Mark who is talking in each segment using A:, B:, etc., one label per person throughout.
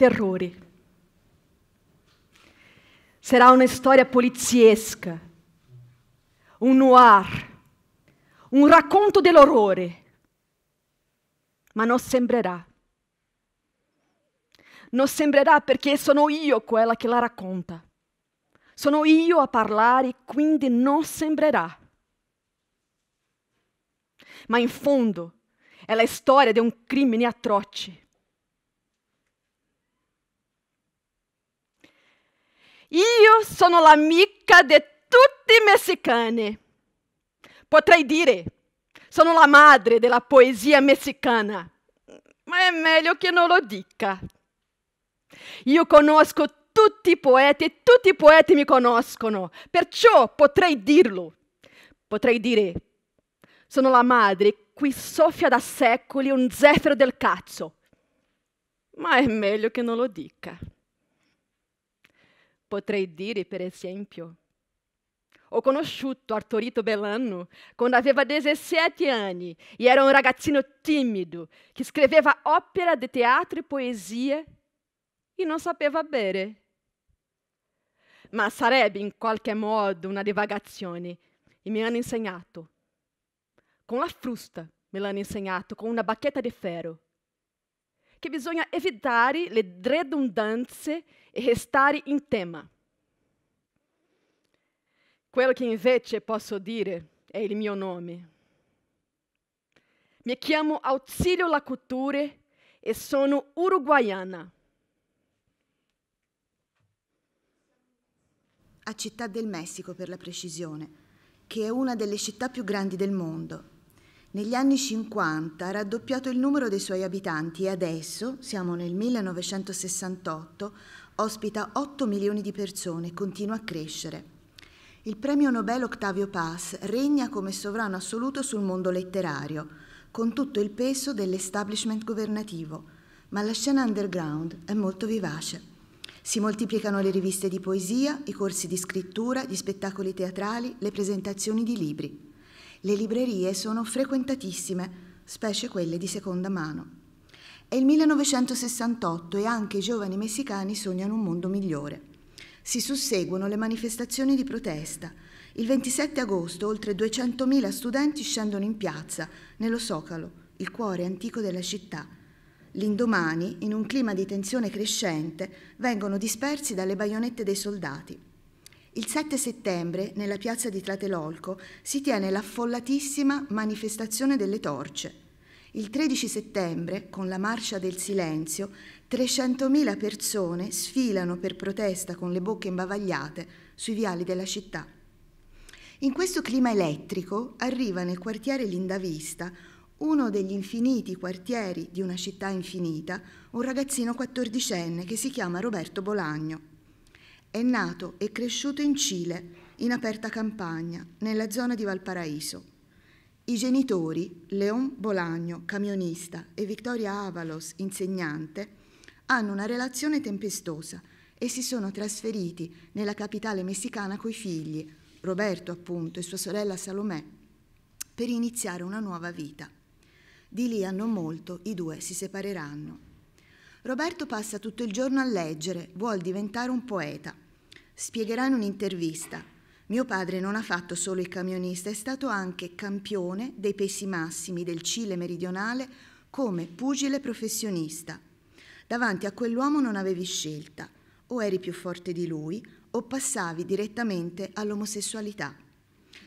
A: terrore. Sarà una storia poliziesca, un noir, un racconto dell'orrore, ma non sembrerà. Non sembrerà perché sono io quella che la racconta. Sono io a parlare, quindi non sembrerà. Ma in fondo è la storia di un crimine atroce Io sono l'amica di tutti i messicani. Potrei dire, sono la madre della poesia messicana, ma è meglio che non lo dica. Io conosco tutti i poeti e tutti i poeti mi conoscono, perciò potrei dirlo. Potrei dire, sono la madre qui soffia da secoli un zefiro del cazzo, ma è meglio che non lo dica. potrei dire, per esempio. Ho conosciuto Artorito Bellano quando aveva 17 anni e era um ragazzino timido que escreveva ópera de teatro e poesia e não sapeva bere. mas sarebbe em qualquer modo uma divagazione e me hanno insegnato. Com a frusta me l'hanno insegnato, com uma baqueta de ferro. che bisogna evitare le redondanze e restare in tema. Quello che invece posso dire è il mio nome. Mi chiamo Auxilio Lacuture e sono uruguayana.
B: A Città del Messico per la precisione, che è una delle città più grandi del mondo negli anni 50 ha raddoppiato il numero dei suoi abitanti e adesso, siamo nel 1968, ospita 8 milioni di persone e continua a crescere. Il premio Nobel Octavio Paz regna come sovrano assoluto sul mondo letterario, con tutto il peso dell'establishment governativo, ma la scena underground è molto vivace. Si moltiplicano le riviste di poesia, i corsi di scrittura, gli spettacoli teatrali, le presentazioni di libri. Le librerie sono frequentatissime, specie quelle di seconda mano. È il 1968 e anche i giovani messicani sognano un mondo migliore. Si susseguono le manifestazioni di protesta. Il 27 agosto oltre 200.000 studenti scendono in piazza, nello Socalo, il cuore antico della città. L'indomani, in un clima di tensione crescente, vengono dispersi dalle baionette dei soldati. Il 7 settembre, nella piazza di Tlatelolco, si tiene l'affollatissima manifestazione delle torce. Il 13 settembre, con la Marcia del Silenzio, 300.000 persone sfilano per protesta con le bocche imbavagliate sui viali della città. In questo clima elettrico arriva nel quartiere Lindavista, uno degli infiniti quartieri di una città infinita, un ragazzino quattordicenne che si chiama Roberto Bolagno. È nato e cresciuto in Cile, in aperta campagna, nella zona di Valparaíso. I genitori, Leon Bolagno, camionista, e Victoria Avalos, insegnante, hanno una relazione tempestosa e si sono trasferiti nella capitale messicana coi figli, Roberto appunto e sua sorella Salomè, per iniziare una nuova vita. Di lì a non molto i due si separeranno. Roberto passa tutto il giorno a leggere, vuol diventare un poeta. Spiegherà in un'intervista, mio padre non ha fatto solo il camionista, è stato anche campione dei pesi massimi del Cile meridionale come pugile professionista. Davanti a quell'uomo non avevi scelta, o eri più forte di lui o passavi direttamente all'omosessualità.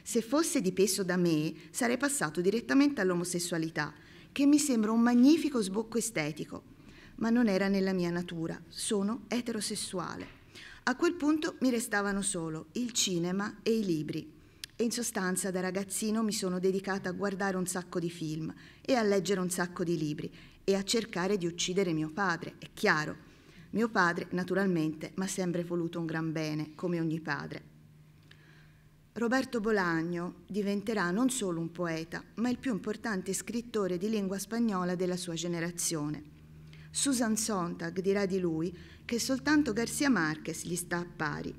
B: Se fosse dipeso da me, sarei passato direttamente all'omosessualità, che mi sembra un magnifico sbocco estetico ma non era nella mia natura. Sono eterosessuale. A quel punto mi restavano solo il cinema e i libri. E in sostanza da ragazzino mi sono dedicata a guardare un sacco di film e a leggere un sacco di libri e a cercare di uccidere mio padre, è chiaro. Mio padre, naturalmente, mi ha sempre voluto un gran bene, come ogni padre. Roberto Bolagno diventerà non solo un poeta, ma il più importante scrittore di lingua spagnola della sua generazione. Susan Sontag dirà di lui che soltanto Garcia Marquez gli sta a pari.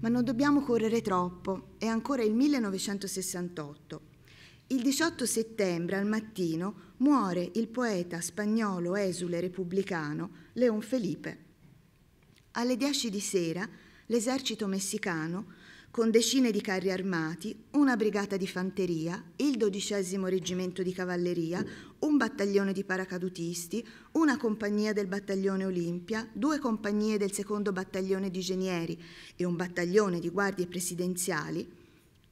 B: Ma non dobbiamo correre troppo, è ancora il 1968. Il 18 settembre al mattino muore il poeta spagnolo esule repubblicano Leon Felipe. Alle 10 di sera l'esercito messicano, con decine di carri armati, una brigata di fanteria, il dodicesimo reggimento di cavalleria, un battaglione di paracadutisti, una compagnia del battaglione Olimpia, due compagnie del secondo battaglione di genieri e un battaglione di guardie presidenziali,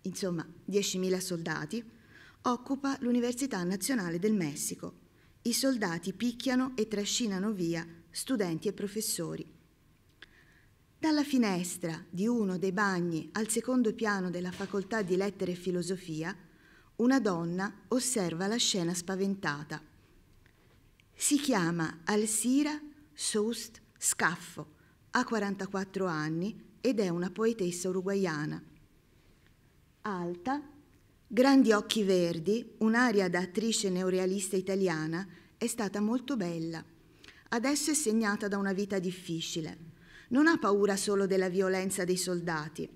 B: insomma 10.000 soldati, occupa l'Università Nazionale del Messico. I soldati picchiano e trascinano via studenti e professori. Dalla finestra di uno dei bagni al secondo piano della facoltà di lettere e filosofia, una donna osserva la scena spaventata. Si chiama Alsira Soust Scaffo, ha 44 anni ed è una poetessa uruguaiana. Alta, grandi occhi verdi, un'aria da attrice neorealista italiana, è stata molto bella. Adesso è segnata da una vita difficile. Non ha paura solo della violenza dei soldati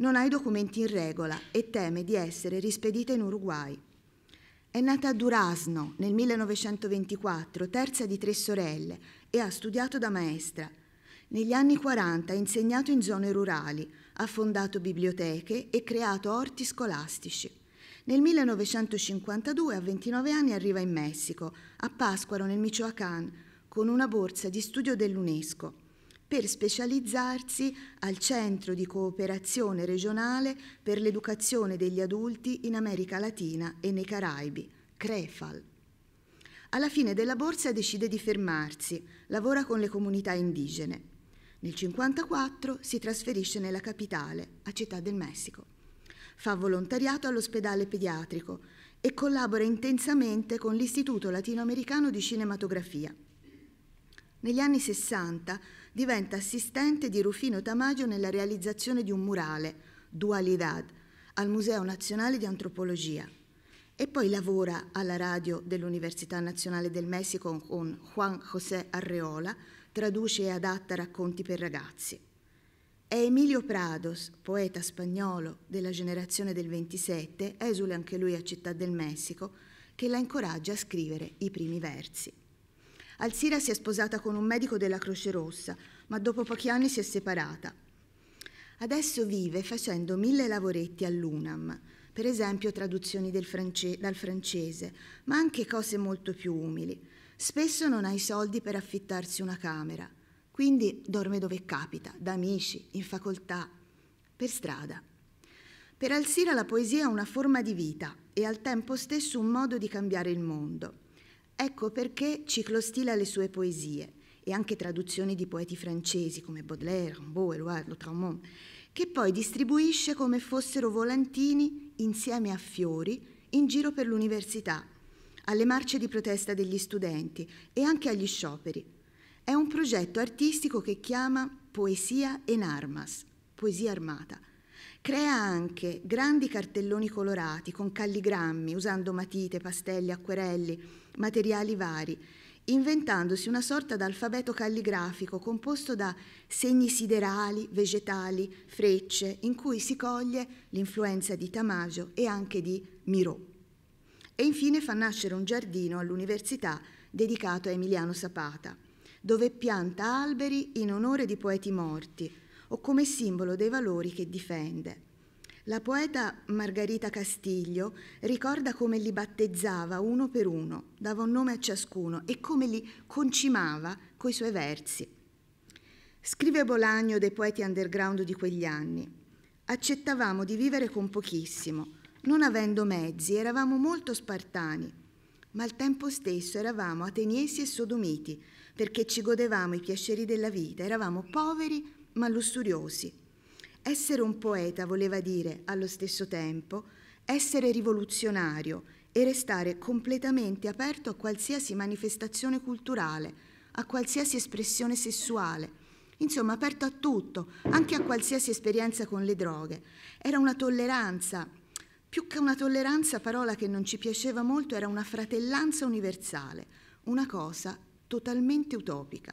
B: non ha i documenti in regola e teme di essere rispedita in Uruguay. È nata a Durazno nel 1924, terza di tre sorelle, e ha studiato da maestra. Negli anni 40 ha insegnato in zone rurali, ha fondato biblioteche e creato orti scolastici. Nel 1952, a 29 anni, arriva in Messico, a Pasquaro nel Michoacán, con una borsa di studio dell'UNESCO per specializzarsi al Centro di Cooperazione Regionale per l'Educazione degli Adulti in America Latina e nei Caraibi, CREFAL. Alla fine della borsa decide di fermarsi, lavora con le comunità indigene. Nel 1954 si trasferisce nella capitale, a Città del Messico. Fa volontariato all'ospedale pediatrico e collabora intensamente con l'Istituto Latinoamericano di Cinematografia. Negli anni 60 diventa assistente di Rufino Tamagio nella realizzazione di un murale, Dualidad, al Museo Nazionale di Antropologia e poi lavora alla radio dell'Università Nazionale del Messico con Juan José Arreola, traduce e adatta racconti per ragazzi. È Emilio Prados, poeta spagnolo della generazione del 27, esule anche lui a Città del Messico, che la incoraggia a scrivere i primi versi. Alzira si è sposata con un medico della Croce Rossa, ma dopo pochi anni si è separata. Adesso vive facendo mille lavoretti all'UNAM, per esempio traduzioni france dal francese, ma anche cose molto più umili. Spesso non ha i soldi per affittarsi una camera, quindi dorme dove capita, da amici, in facoltà, per strada. Per Alzira la poesia è una forma di vita e al tempo stesso un modo di cambiare il mondo. Ecco perché ciclostila le sue poesie e anche traduzioni di poeti francesi come Baudelaire, Rimbaud, Eloire, Lautrémont, che poi distribuisce come fossero volantini insieme a fiori in giro per l'università, alle marce di protesta degli studenti e anche agli scioperi. È un progetto artistico che chiama Poesia en Armas, poesia armata. Crea anche grandi cartelloni colorati con calligrammi usando matite, pastelli, acquerelli materiali vari, inventandosi una sorta d'alfabeto calligrafico composto da segni siderali, vegetali, frecce, in cui si coglie l'influenza di Tamagio e anche di Miró. E infine fa nascere un giardino all'università dedicato a Emiliano Sapata, dove pianta alberi in onore di poeti morti o come simbolo dei valori che difende. La poeta Margarita Castiglio ricorda come li battezzava uno per uno, dava un nome a ciascuno e come li concimava coi suoi versi. Scrive Bolagno dei poeti underground di quegli anni. Accettavamo di vivere con pochissimo, non avendo mezzi, eravamo molto spartani, ma al tempo stesso eravamo ateniesi e sodomiti, perché ci godevamo i piaceri della vita, eravamo poveri ma lussuriosi. Essere un poeta voleva dire, allo stesso tempo, essere rivoluzionario e restare completamente aperto a qualsiasi manifestazione culturale, a qualsiasi espressione sessuale, insomma aperto a tutto, anche a qualsiasi esperienza con le droghe. Era una tolleranza, più che una tolleranza, parola che non ci piaceva molto, era una fratellanza universale, una cosa totalmente utopica.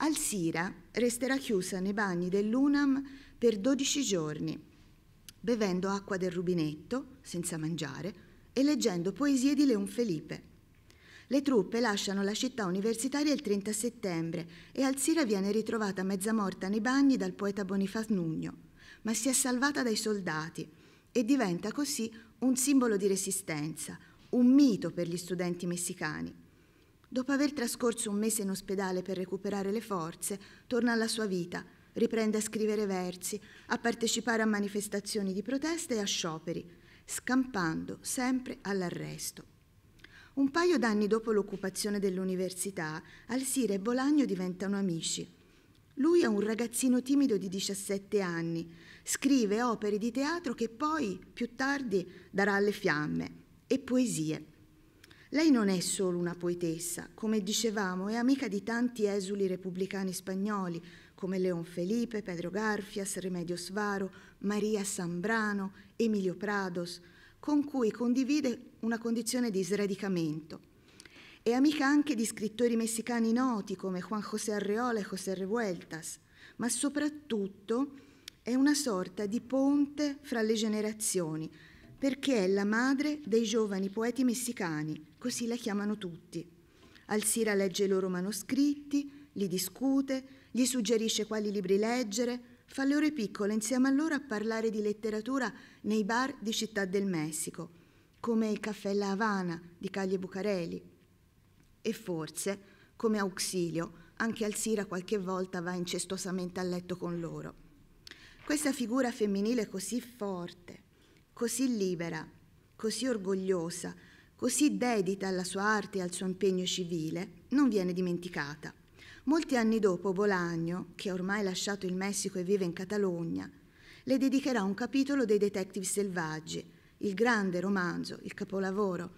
B: Al Sira resterà chiusa nei bagni dell'UNAM per 12 giorni, bevendo acqua del rubinetto, senza mangiare, e leggendo poesie di Leon Felipe. Le truppe lasciano la città universitaria il 30 settembre e Alzira viene ritrovata mezza morta nei bagni dal poeta Bonifaz Nugno, ma si è salvata dai soldati e diventa così un simbolo di resistenza, un mito per gli studenti messicani. Dopo aver trascorso un mese in ospedale per recuperare le forze, torna alla sua vita riprende a scrivere versi, a partecipare a manifestazioni di protesta e a scioperi, scampando sempre all'arresto. Un paio d'anni dopo l'occupazione dell'università, Alsire e Bolagno diventano amici. Lui è un ragazzino timido di 17 anni, scrive opere di teatro che poi, più tardi, darà alle fiamme, e poesie. Lei non è solo una poetessa, come dicevamo, è amica di tanti esuli repubblicani spagnoli, come Leon Felipe, Pedro Garfias, Remedio Svaro, Maria Sambrano, Emilio Prados, con cui condivide una condizione di sradicamento. È amica anche di scrittori messicani noti come Juan José Arreola e José Revueltas, ma soprattutto è una sorta di ponte fra le generazioni, perché è la madre dei giovani poeti messicani, così la chiamano tutti. Alsira legge i loro manoscritti, li discute, gli suggerisce quali libri leggere, fa le ore piccole insieme a loro a parlare di letteratura nei bar di Città del Messico, come il caffè La Havana di Caglie Bucarelli. E forse, come auxilio, anche Alzira qualche volta va incestosamente a letto con loro. Questa figura femminile così forte, così libera, così orgogliosa, così dedita alla sua arte e al suo impegno civile, non viene dimenticata. Molti anni dopo Bolagno, che ha ormai lasciato il Messico e vive in Catalogna, le dedicherà un capitolo dei Detective Selvaggi, il grande romanzo, il capolavoro,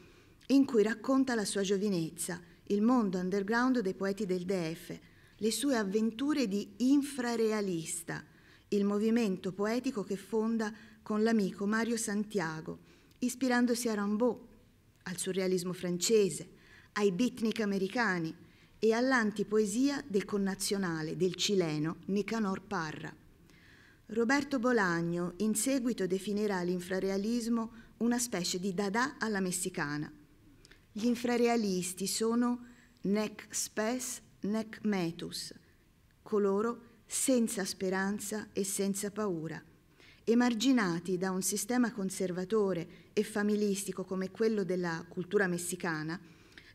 B: in cui racconta la sua giovinezza, il mondo underground dei poeti del DF, le sue avventure di infrarealista, il movimento poetico che fonda con l'amico Mario Santiago, ispirandosi a Rambaud, al surrealismo francese, ai beatnik americani, e all'antipoesia del connazionale del cileno Nicanor Parra. Roberto Bolagno in seguito definirà l'infrarealismo una specie di dada alla messicana. Gli infrarealisti sono nec spes nec metus, coloro senza speranza e senza paura, emarginati da un sistema conservatore e familistico come quello della cultura messicana,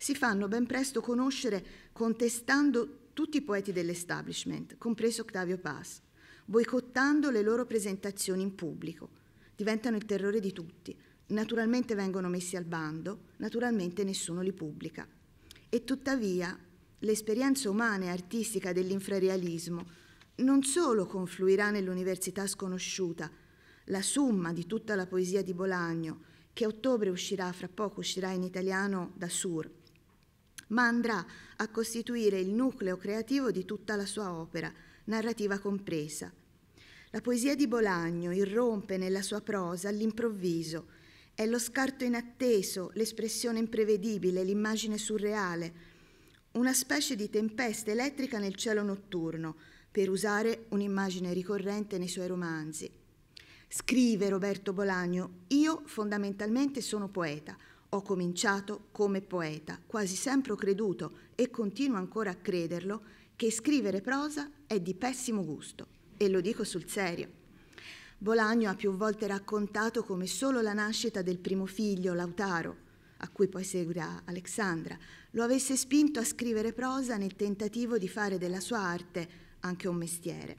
B: si fanno ben presto conoscere contestando tutti i poeti dell'establishment, compreso Octavio Paz, boicottando le loro presentazioni in pubblico. Diventano il terrore di tutti. Naturalmente vengono messi al bando, naturalmente nessuno li pubblica. E tuttavia l'esperienza umana e artistica dell'infrarealismo non solo confluirà nell'università sconosciuta, la summa di tutta la poesia di Bolagno, che a ottobre uscirà, fra poco uscirà in italiano da Sur, ma andrà a costituire il nucleo creativo di tutta la sua opera, narrativa compresa. La poesia di Bolagno irrompe nella sua prosa all'improvviso, è lo scarto inatteso, l'espressione imprevedibile, l'immagine surreale, una specie di tempesta elettrica nel cielo notturno, per usare un'immagine ricorrente nei suoi romanzi. Scrive Roberto Bolagno, io fondamentalmente sono poeta, ho cominciato come poeta, quasi sempre ho creduto e continuo ancora a crederlo che scrivere prosa è di pessimo gusto e lo dico sul serio. Bolagno ha più volte raccontato come solo la nascita del primo figlio, Lautaro, a cui poi seguirà Alexandra, lo avesse spinto a scrivere prosa nel tentativo di fare della sua arte anche un mestiere.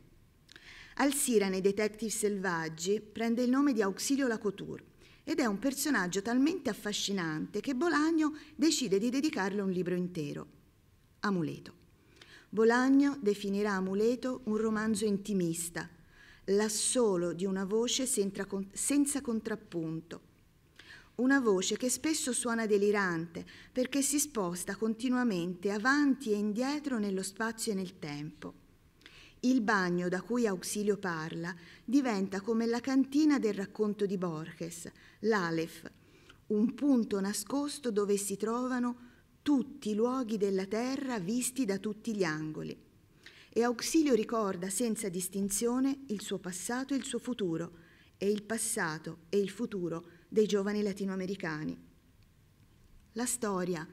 B: Al Sira nei Detective Selvaggi prende il nome di Auxilio Lacouture ed è un personaggio talmente affascinante che Bolagno decide di dedicarle un libro intero, Amuleto. Bolagno definirà Amuleto un romanzo intimista, l'assolo di una voce senza contrappunto, una voce che spesso suona delirante perché si sposta continuamente avanti e indietro nello spazio e nel tempo. Il bagno da cui Auxilio parla diventa come la cantina del racconto di Borges, l'Alef, un punto nascosto dove si trovano tutti i luoghi della terra visti da tutti gli angoli. E Auxilio ricorda senza distinzione il suo passato e il suo futuro, e il passato e il futuro dei giovani latinoamericani. La storia,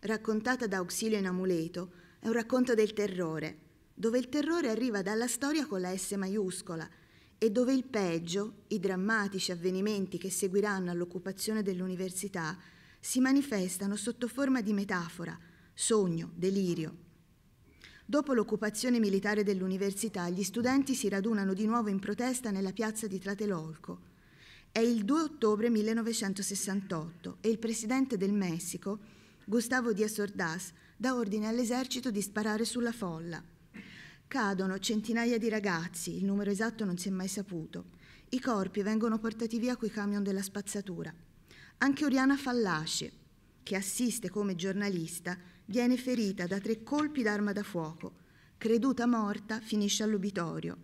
B: raccontata da Auxilio in Amuleto, è un racconto del terrore, dove il terrore arriva dalla storia con la S maiuscola e dove il peggio, i drammatici avvenimenti che seguiranno all'occupazione dell'università, si manifestano sotto forma di metafora, sogno, delirio. Dopo l'occupazione militare dell'università, gli studenti si radunano di nuovo in protesta nella piazza di Tlatelolco. È il 2 ottobre 1968 e il presidente del Messico, Gustavo Díaz Ordaz, dà ordine all'esercito di sparare sulla folla. Cadono centinaia di ragazzi, il numero esatto non si è mai saputo. I corpi vengono portati via coi camion della spazzatura. Anche Oriana Fallace, che assiste come giornalista, viene ferita da tre colpi d'arma da fuoco. Creduta morta, finisce all'ubitorio.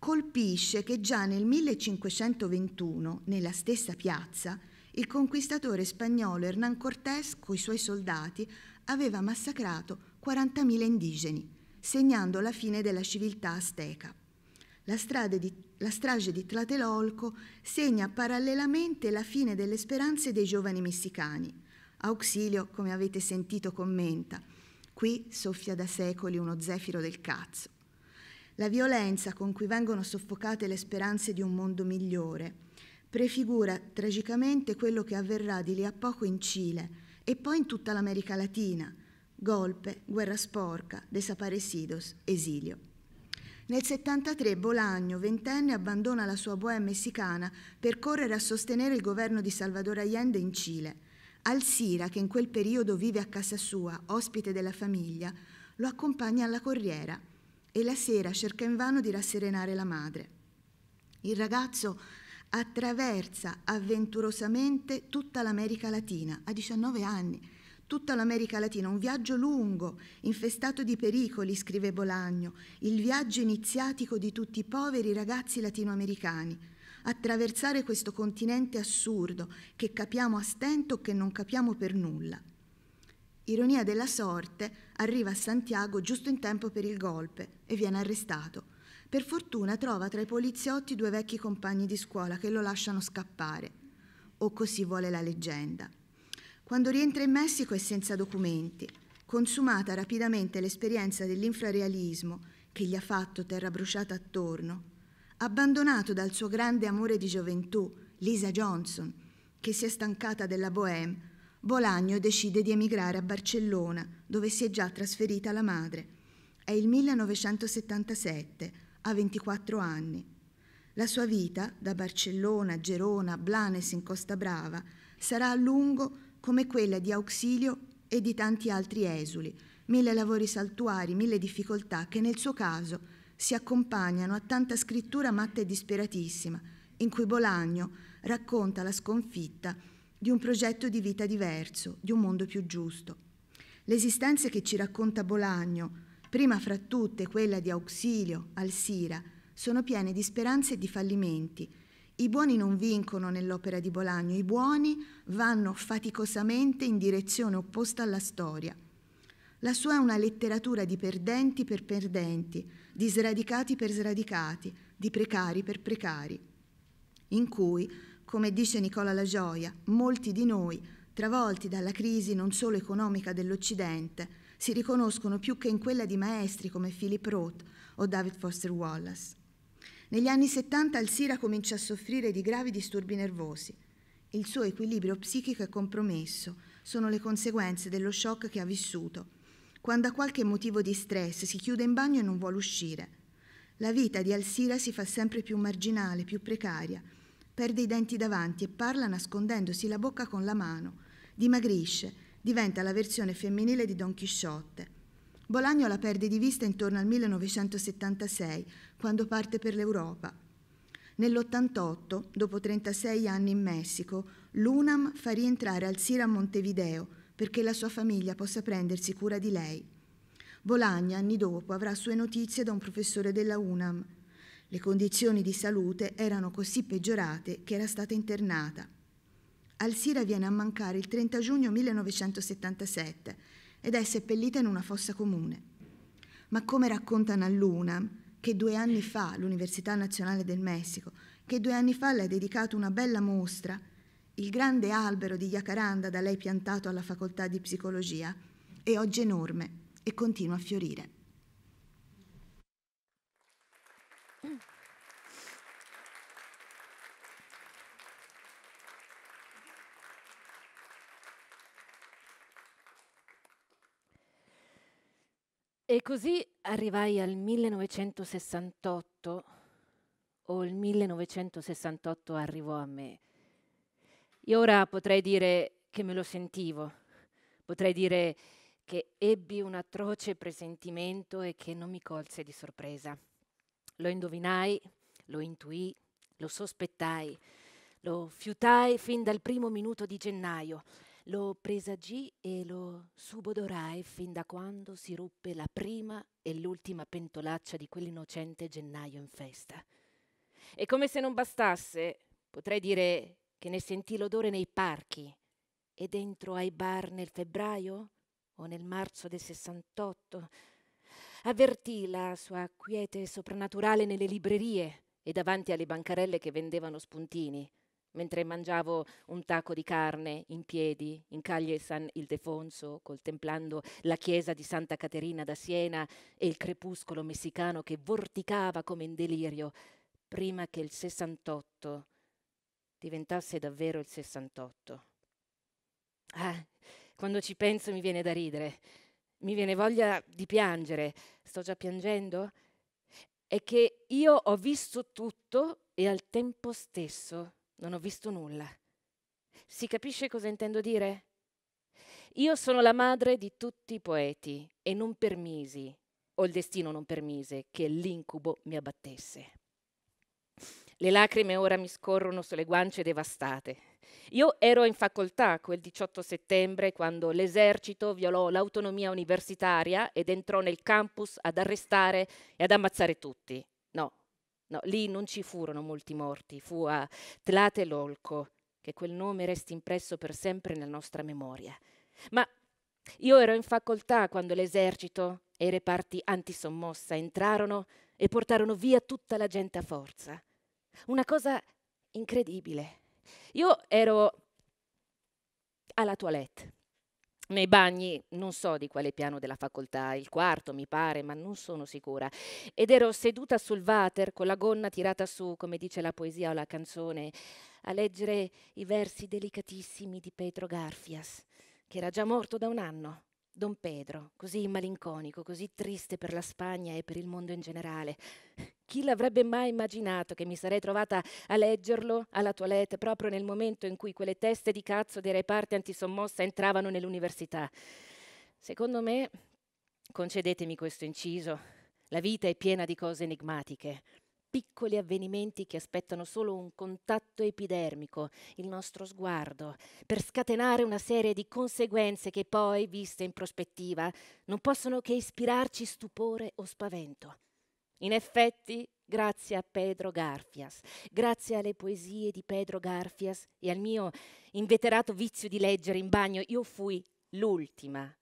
B: Colpisce che già nel 1521, nella stessa piazza, il conquistatore spagnolo Hernán Cortés, coi suoi soldati, aveva massacrato 40.000 indigeni segnando la fine della civiltà azteca. La, di, la strage di Tlatelolco segna parallelamente la fine delle speranze dei giovani messicani. Auxilio, come avete sentito, commenta, qui soffia da secoli uno zefiro del cazzo. La violenza con cui vengono soffocate le speranze di un mondo migliore prefigura tragicamente quello che avverrà di lì a poco in Cile e poi in tutta l'America Latina, golpe, guerra sporca, desaparecidos, esilio. Nel 73 Bolagno, ventenne, abbandona la sua boa messicana per correre a sostenere il governo di Salvador Allende in Cile. Alsira, che in quel periodo vive a casa sua, ospite della famiglia, lo accompagna alla corriera e la sera cerca invano di rasserenare la madre. Il ragazzo attraversa avventurosamente tutta l'America Latina a 19 anni tutta l'America Latina, un viaggio lungo, infestato di pericoli, scrive Bolagno, il viaggio iniziatico di tutti i poveri ragazzi latinoamericani. Attraversare questo continente assurdo che capiamo a stento o che non capiamo per nulla. Ironia della sorte, arriva a Santiago giusto in tempo per il golpe e viene arrestato. Per fortuna trova tra i poliziotti due vecchi compagni di scuola che lo lasciano scappare. O così vuole la leggenda. Quando rientra in Messico è senza documenti, consumata rapidamente l'esperienza dell'infrarealismo che gli ha fatto terra bruciata attorno, abbandonato dal suo grande amore di gioventù, Lisa Johnson, che si è stancata della bohème, Bolagno decide di emigrare a Barcellona, dove si è già trasferita la madre. È il 1977, ha 24 anni. La sua vita, da Barcellona, Gerona, Blanes in Costa Brava, sarà a lungo come quella di Auxilio e di tanti altri esuli, mille lavori saltuari, mille difficoltà che nel suo caso si accompagnano a tanta scrittura matta e disperatissima, in cui Bolagno racconta la sconfitta di un progetto di vita diverso, di un mondo più giusto. L'esistenza che ci racconta Bolagno, prima fra tutte quella di Auxilio, Alsira, sono piene di speranze e di fallimenti, i buoni non vincono nell'opera di Bolagno, i buoni vanno faticosamente in direzione opposta alla storia. La sua è una letteratura di perdenti per perdenti, di sradicati per sradicati, di precari per precari, in cui, come dice Nicola La Gioia, molti di noi, travolti dalla crisi non solo economica dell'Occidente, si riconoscono più che in quella di maestri come Philip Roth o David Foster Wallace. Negli anni 70 Alsira comincia a soffrire di gravi disturbi nervosi. Il suo equilibrio psichico è compromesso, sono le conseguenze dello shock che ha vissuto. Quando ha qualche motivo di stress si chiude in bagno e non vuole uscire. La vita di Alsira si fa sempre più marginale, più precaria. Perde i denti davanti e parla nascondendosi la bocca con la mano. Dimagrisce, diventa la versione femminile di Don Chisciotte. Bolagno la perde di vista intorno al 1976, quando parte per l'Europa. Nell'88, dopo 36 anni in Messico, l'UNAM fa rientrare al Sira a Montevideo perché la sua famiglia possa prendersi cura di lei. Bologna, anni dopo, avrà sue notizie da un professore della UNAM. Le condizioni di salute erano così peggiorate che era stata internata. Al Sira viene a mancare il 30 giugno 1977 ed è seppellita in una fossa comune. Ma come raccontano a che due anni fa, l'Università Nazionale del Messico, che due anni fa le ha dedicato una bella mostra, il grande albero di Jacaranda da lei piantato alla facoltà di psicologia, è oggi enorme e continua a fiorire.
C: E così arrivai al 1968, o il 1968 arrivò a me. Io ora potrei dire che me lo sentivo, potrei dire che ebbi un atroce presentimento e che non mi colse di sorpresa. Lo indovinai, lo intuì, lo sospettai, lo fiutai fin dal primo minuto di gennaio, lo presagì e lo subodorai fin da quando si ruppe la prima e l'ultima pentolaccia di quell'innocente gennaio in festa. E come se non bastasse, potrei dire che ne sentì l'odore nei parchi e dentro ai bar nel febbraio o nel marzo del 68. Avvertì la sua quiete soprannaturale nelle librerie e davanti alle bancarelle che vendevano spuntini mentre mangiavo un tacco di carne in piedi in Caglie San Ildefonso, contemplando la chiesa di Santa Caterina da Siena e il crepuscolo messicano che vorticava come in delirio prima che il 68 diventasse davvero il 68. Ah, quando ci penso mi viene da ridere, mi viene voglia di piangere. Sto già piangendo? È che io ho visto tutto e al tempo stesso non ho visto nulla. Si capisce cosa intendo dire? Io sono la madre di tutti i poeti e non permisi, o il destino non permise, che l'incubo mi abbattesse. Le lacrime ora mi scorrono sulle guance devastate. Io ero in facoltà quel 18 settembre quando l'esercito violò l'autonomia universitaria ed entrò nel campus ad arrestare e ad ammazzare tutti. No, lì non ci furono molti morti, fu a Tlatelolco che quel nome resti impresso per sempre nella nostra memoria. Ma io ero in facoltà quando l'esercito e i reparti antisommossa entrarono e portarono via tutta la gente a forza. Una cosa incredibile. Io ero alla toilette nei bagni, non so di quale piano della facoltà, il quarto mi pare, ma non sono sicura. Ed ero seduta sul water con la gonna tirata su, come dice la poesia o la canzone, a leggere i versi delicatissimi di Petro Garfias, che era già morto da un anno. Don Pedro, così malinconico, così triste per la Spagna e per il mondo in generale. Chi l'avrebbe mai immaginato che mi sarei trovata a leggerlo alla toilette proprio nel momento in cui quelle teste di cazzo dei reparti antisommossa entravano nell'università? Secondo me, concedetemi questo inciso, la vita è piena di cose enigmatiche piccoli avvenimenti che aspettano solo un contatto epidermico, il nostro sguardo, per scatenare una serie di conseguenze che poi, viste in prospettiva, non possono che ispirarci stupore o spavento. In effetti, grazie a Pedro Garfias, grazie alle poesie di Pedro Garfias e al mio inveterato vizio di leggere in bagno, io fui l'ultima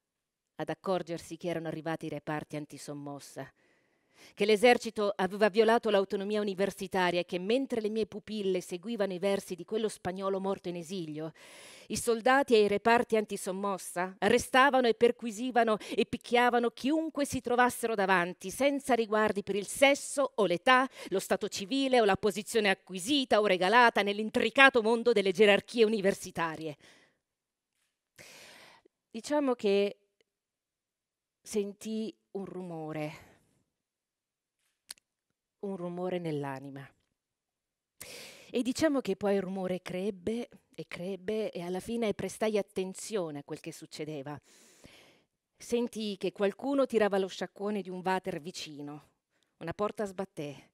C: ad accorgersi che erano arrivati i reparti antisommossa che l'esercito aveva violato l'autonomia universitaria e che mentre le mie pupille seguivano i versi di quello spagnolo morto in esilio, i soldati e i reparti antisommossa arrestavano e perquisivano e picchiavano chiunque si trovassero davanti, senza riguardi per il sesso o l'età, lo stato civile o la posizione acquisita o regalata nell'intricato mondo delle gerarchie universitarie. Diciamo che sentì un rumore un rumore nell'anima. E diciamo che poi il rumore crebbe e crebbe e alla fine prestai attenzione a quel che succedeva. Sentii che qualcuno tirava lo sciacquone di un water vicino, una porta sbatté,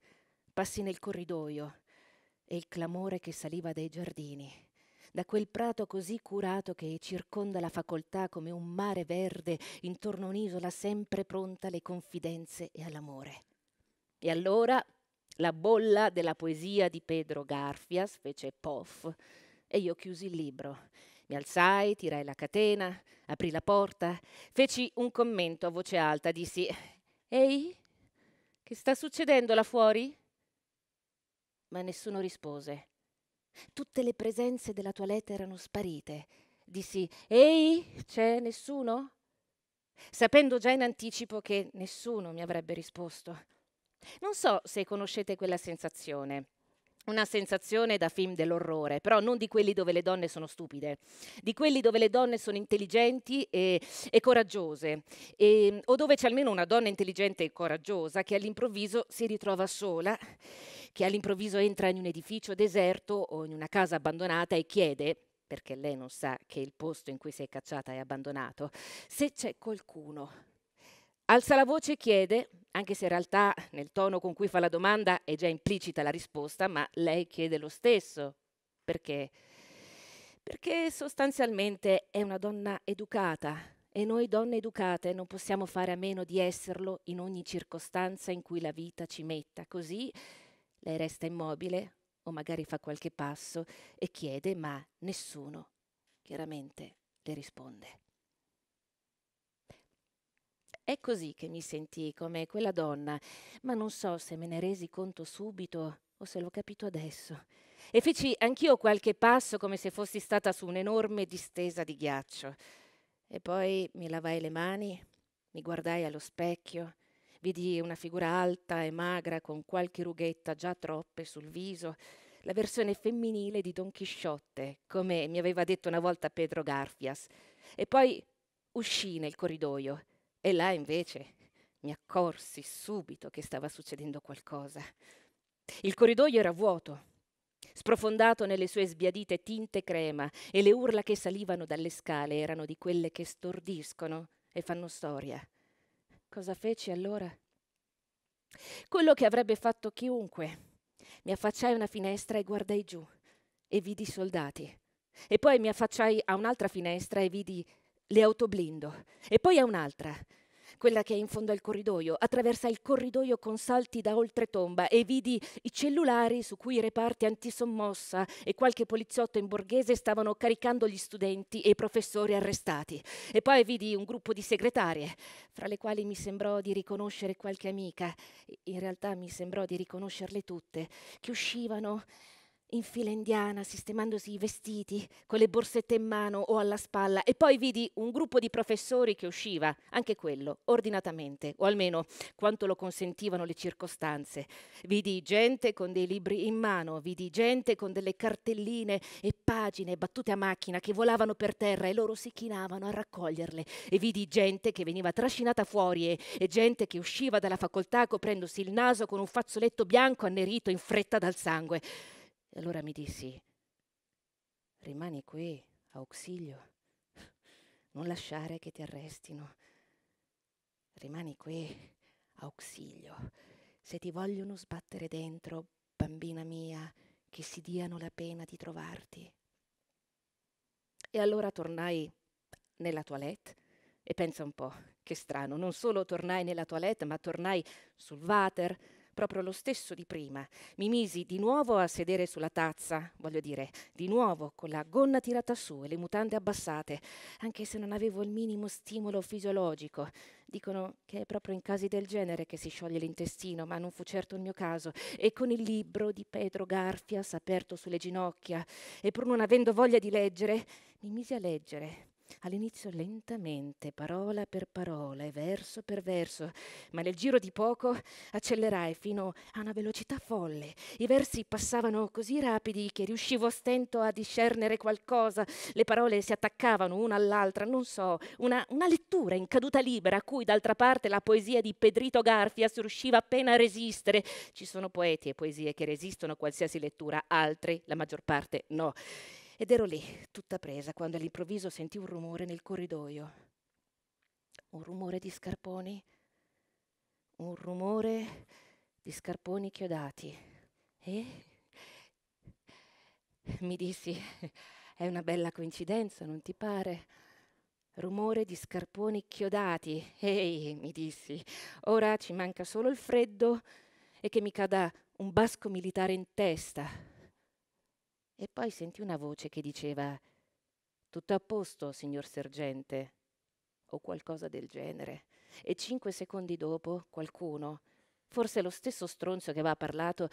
C: passi nel corridoio e il clamore che saliva dai giardini, da quel prato così curato che circonda la facoltà come un mare verde intorno a un'isola sempre pronta alle confidenze e all'amore. E allora la bolla della poesia di Pedro Garfias fece pof e io chiusi il libro. Mi alzai, tirai la catena, aprì la porta, feci un commento a voce alta, dissi «Ehi, che sta succedendo là fuori?» Ma nessuno rispose. Tutte le presenze della toilette erano sparite. Dissi «Ehi, c'è nessuno?» Sapendo già in anticipo che nessuno mi avrebbe risposto. Non so se conoscete quella sensazione. Una sensazione da film dell'orrore, però non di quelli dove le donne sono stupide, di quelli dove le donne sono intelligenti e, e coraggiose, e, ehm, o dove c'è almeno una donna intelligente e coraggiosa che all'improvviso si ritrova sola, che all'improvviso entra in un edificio deserto o in una casa abbandonata e chiede, perché lei non sa che il posto in cui si è cacciata è abbandonato, se c'è qualcuno Alza la voce e chiede, anche se in realtà nel tono con cui fa la domanda è già implicita la risposta, ma lei chiede lo stesso. Perché? Perché sostanzialmente è una donna educata e noi donne educate non possiamo fare a meno di esserlo in ogni circostanza in cui la vita ci metta. Così lei resta immobile o magari fa qualche passo e chiede, ma nessuno chiaramente le risponde. È così che mi sentii come quella donna, ma non so se me ne resi conto subito o se l'ho capito adesso. E feci anch'io qualche passo come se fossi stata su un'enorme distesa di ghiaccio. E poi mi lavai le mani, mi guardai allo specchio, vidi una figura alta e magra con qualche rughetta già troppe sul viso, la versione femminile di Don Chisciotte, come mi aveva detto una volta Pedro Garfias. E poi uscì nel corridoio e là invece mi accorsi subito che stava succedendo qualcosa. Il corridoio era vuoto, sprofondato nelle sue sbiadite tinte crema e le urla che salivano dalle scale erano di quelle che stordiscono e fanno storia. Cosa feci allora? Quello che avrebbe fatto chiunque. Mi affacciai a una finestra e guardai giù e vidi i soldati. E poi mi affacciai a un'altra finestra e vidi le autoblindo. E poi è un'altra, quella che è in fondo al corridoio, attraversa il corridoio con salti da oltretomba e vidi i cellulari su cui i reparti antisommossa e qualche poliziotto in borghese stavano caricando gli studenti e i professori arrestati. E poi vidi un gruppo di segretarie, fra le quali mi sembrò di riconoscere qualche amica, in realtà mi sembrò di riconoscerle tutte, che uscivano in fila indiana, sistemandosi i vestiti, con le borsette in mano o alla spalla, e poi vidi un gruppo di professori che usciva, anche quello, ordinatamente, o almeno quanto lo consentivano le circostanze. Vidi gente con dei libri in mano, vidi gente con delle cartelline e pagine battute a macchina che volavano per terra e loro si chinavano a raccoglierle, e vidi gente che veniva trascinata fuori e, e gente che usciva dalla facoltà coprendosi il naso con un fazzoletto bianco annerito in fretta dal sangue. E allora mi dissi, rimani qui, auxilio, non lasciare che ti arrestino. Rimani qui, auxilio. Se ti vogliono sbattere dentro, bambina mia, che si diano la pena di trovarti. E allora tornai nella toilette e pensa un po', che strano, non solo tornai nella toilette, ma tornai sul water, proprio lo stesso di prima. Mi misi di nuovo a sedere sulla tazza, voglio dire, di nuovo con la gonna tirata su e le mutande abbassate, anche se non avevo il minimo stimolo fisiologico. Dicono che è proprio in casi del genere che si scioglie l'intestino, ma non fu certo il mio caso. E con il libro di Pedro Garfias aperto sulle ginocchia, e pur non avendo voglia di leggere, mi misi a leggere all'inizio lentamente, parola per parola e verso per verso, ma nel giro di poco accelerai fino a una velocità folle. I versi passavano così rapidi che riuscivo a stento a discernere qualcosa, le parole si attaccavano una all'altra, non so, una, una lettura in caduta libera a cui d'altra parte la poesia di Pedrito Garfias riusciva appena a resistere. Ci sono poeti e poesie che resistono a qualsiasi lettura, altri, la maggior parte, no. Ed ero lì, tutta presa, quando all'improvviso sentì un rumore nel corridoio. Un rumore di scarponi, un rumore di scarponi chiodati. E mi dissi, è una bella coincidenza, non ti pare? Rumore di scarponi chiodati. Ehi, mi dissi, ora ci manca solo il freddo e che mi cada un basco militare in testa e poi sentì una voce che diceva Tutto a posto, signor sergente, o qualcosa del genere. E cinque secondi dopo qualcuno, forse lo stesso stronzo che aveva parlato,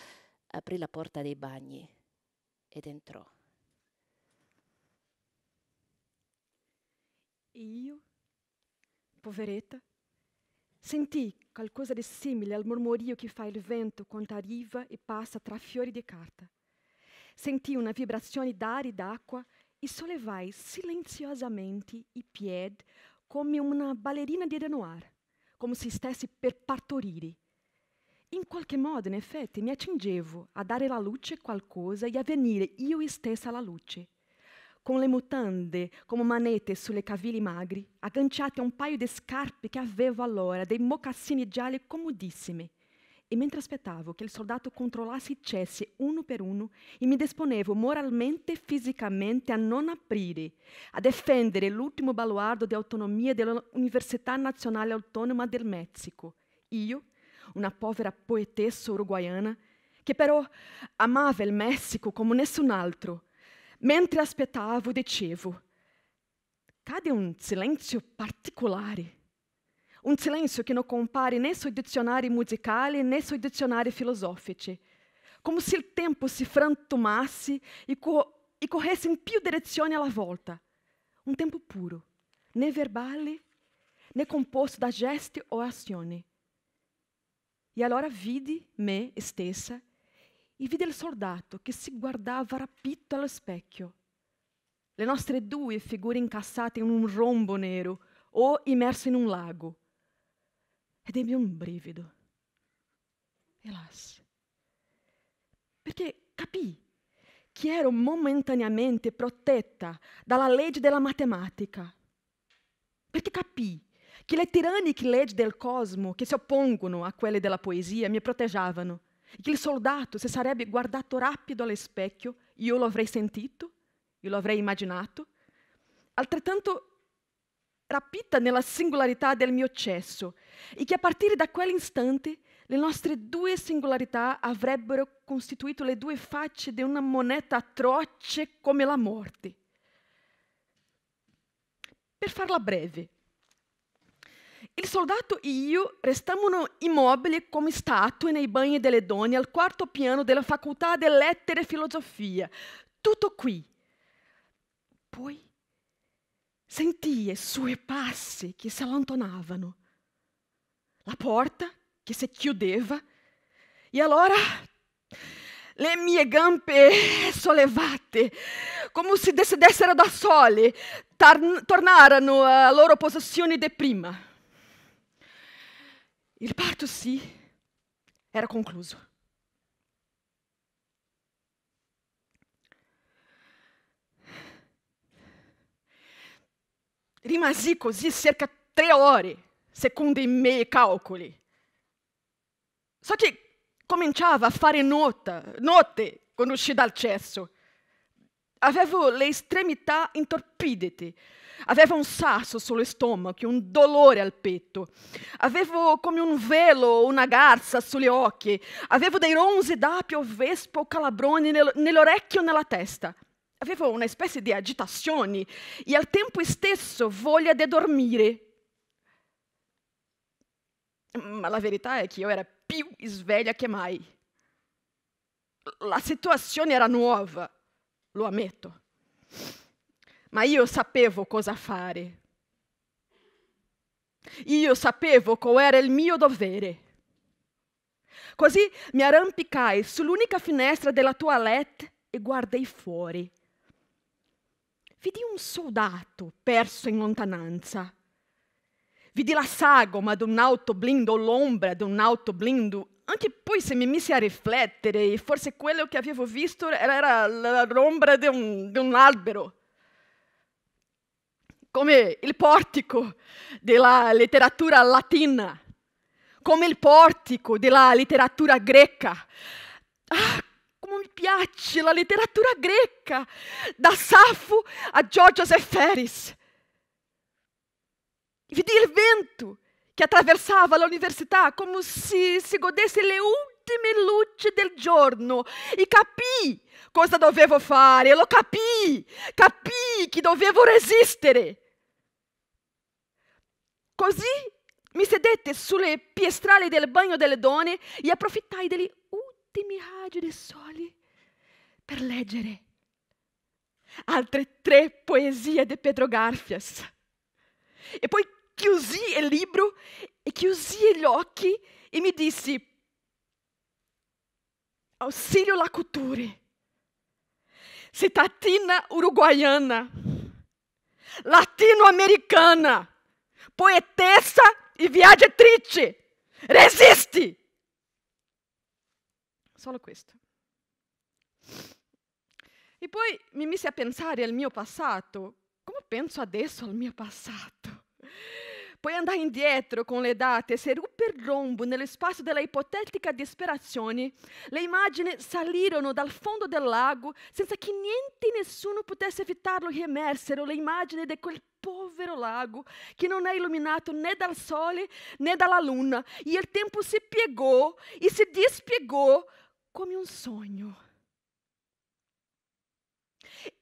C: aprì la porta dei bagni ed entrò.
A: E Io, poveretta, sentì qualcosa di simile al mormorio che fa il vento quando arriva e passa tra fiori di carta. Sentì una vibrazione d'aria e d'acqua e sollevai silenziosamente i piedi come una ballerina di Renoir, come se stesse per partorire. In qualche modo, in effetti, mi accingevo a dare la luce qualcosa e a venire io stessa alla luce. Con le mutande come manette sulle caviglie magre, agganciate a un paio di scarpe che avevo allora, dei mocassini gialli comodissimi e mentre aspettavo che il soldato controllasse i cessi uno per uno, e mi disponevo moralmente e fisicamente a non aprire, a difendere l'ultimo baluardo di autonomia dell'Università Nazionale Autonoma del Messico. Io, una povera poetessa uruguaiana, che però amava il Messico come nessun altro, mentre aspettavo dicevo, cade un silenzio particolare. Un silenzio che non compare né sui dizionari musicali né sui dizionari filosofici. Come se il tempo si frantumasse e, co e corresse in più direzioni alla volta. Un tempo puro, né verbale né composto da gesti o azioni. E allora vidi me stessa e vidi il soldato che si guardava rapito allo specchio. Le nostre due figure incassate in un rombo nero o immerse in un lago. ed ebbi un brivido. Elas. Perché capii che ero momentaneamente protetta dalla legge della matematica. Perché capii che le tiranniche leggi del cosmo che si oppongono a quelle della poesia mi proteggevano e che il soldato si sarebbe guardato rapido allo specchio, io lo avrei sentito, io lo avrei immaginato. Altrettanto rapita nella singolarità del mio cesso e che a partire da quell'istante le nostre due singolarità avrebbero costituito le due facce di una moneta atroce come la morte. Per farla breve, il soldato e io restammo immobili come statue nei bagni delle donne al quarto piano della facoltà di lettere e filosofia. Tutto qui. Poi sentia e sue passi che s'allontanavano, la porta che si chiudeva, e allora le mie gambe sollevate, come se decidessero da sole, tornarono alla loro posizione di prima. Il parto sì era concluso. Rimasi così circa tre ore, secondo i miei calcoli. Só che cominciava a fare nota, notte quando uscì dal cesso. Avevo le estremità intorpidite, avevo un sasso sullo stomaco, un dolore al petto, avevo come un velo o una garza sulle occhi, avevo dei ronzi d'apio, vespo, o calabroni nell'orecchio e nella testa avevo una specie di agitazione e al tempo stesso voglia di dormire. Ma la verità è che io ero più sveglia che mai. La situazione era nuova, lo ammetto. Ma io sapevo cosa fare. Io sapevo qual era il mio dovere. Così mi arrampicai sull'unica finestra della toilette e guardai fuori vidi un soldato perso in lontananza. Vidi la sagoma di un'auto blindo o l'ombra di un'auto blindo anche poi se mi misi a riflettere, forse quello che avevo visto era l'ombra di un, di un albero, come il portico della letteratura latina, come il portico della letteratura greca. Ah, mi piace la letteratura greca, da Safo a Giorgio Zeferis. Vidi il vento che attraversava l'università come se si godesse le ultime luci del giorno e capì cosa dovevo fare, lo capì, capì che dovevo resistere. Così mi sedette sulle piastrelle del bagno delle donne e approfittai degli ultimi raggi de sole per leggere altre tre poesie di Pedro Garfias. E poi chiusi il libro e chiusi gli occhi e mi dissi, auxílio couture, citatina uruguaiana, latino-americana, poetessa e viagetrice, resiste! Solo questo. E poi mi mise a pensare al mio passato. Come penso adesso al mio passato? Poi andai indietro con le date, se ruppe il rombo nello spazio della ipotetica disperazione, le immagini salirono dal fondo del lago senza che niente nessuno potesse evitarlo che le immagini di quel povero lago che non è illuminato né dal sole né dalla luna e il tempo si piegò e si dispiegò come um sonho.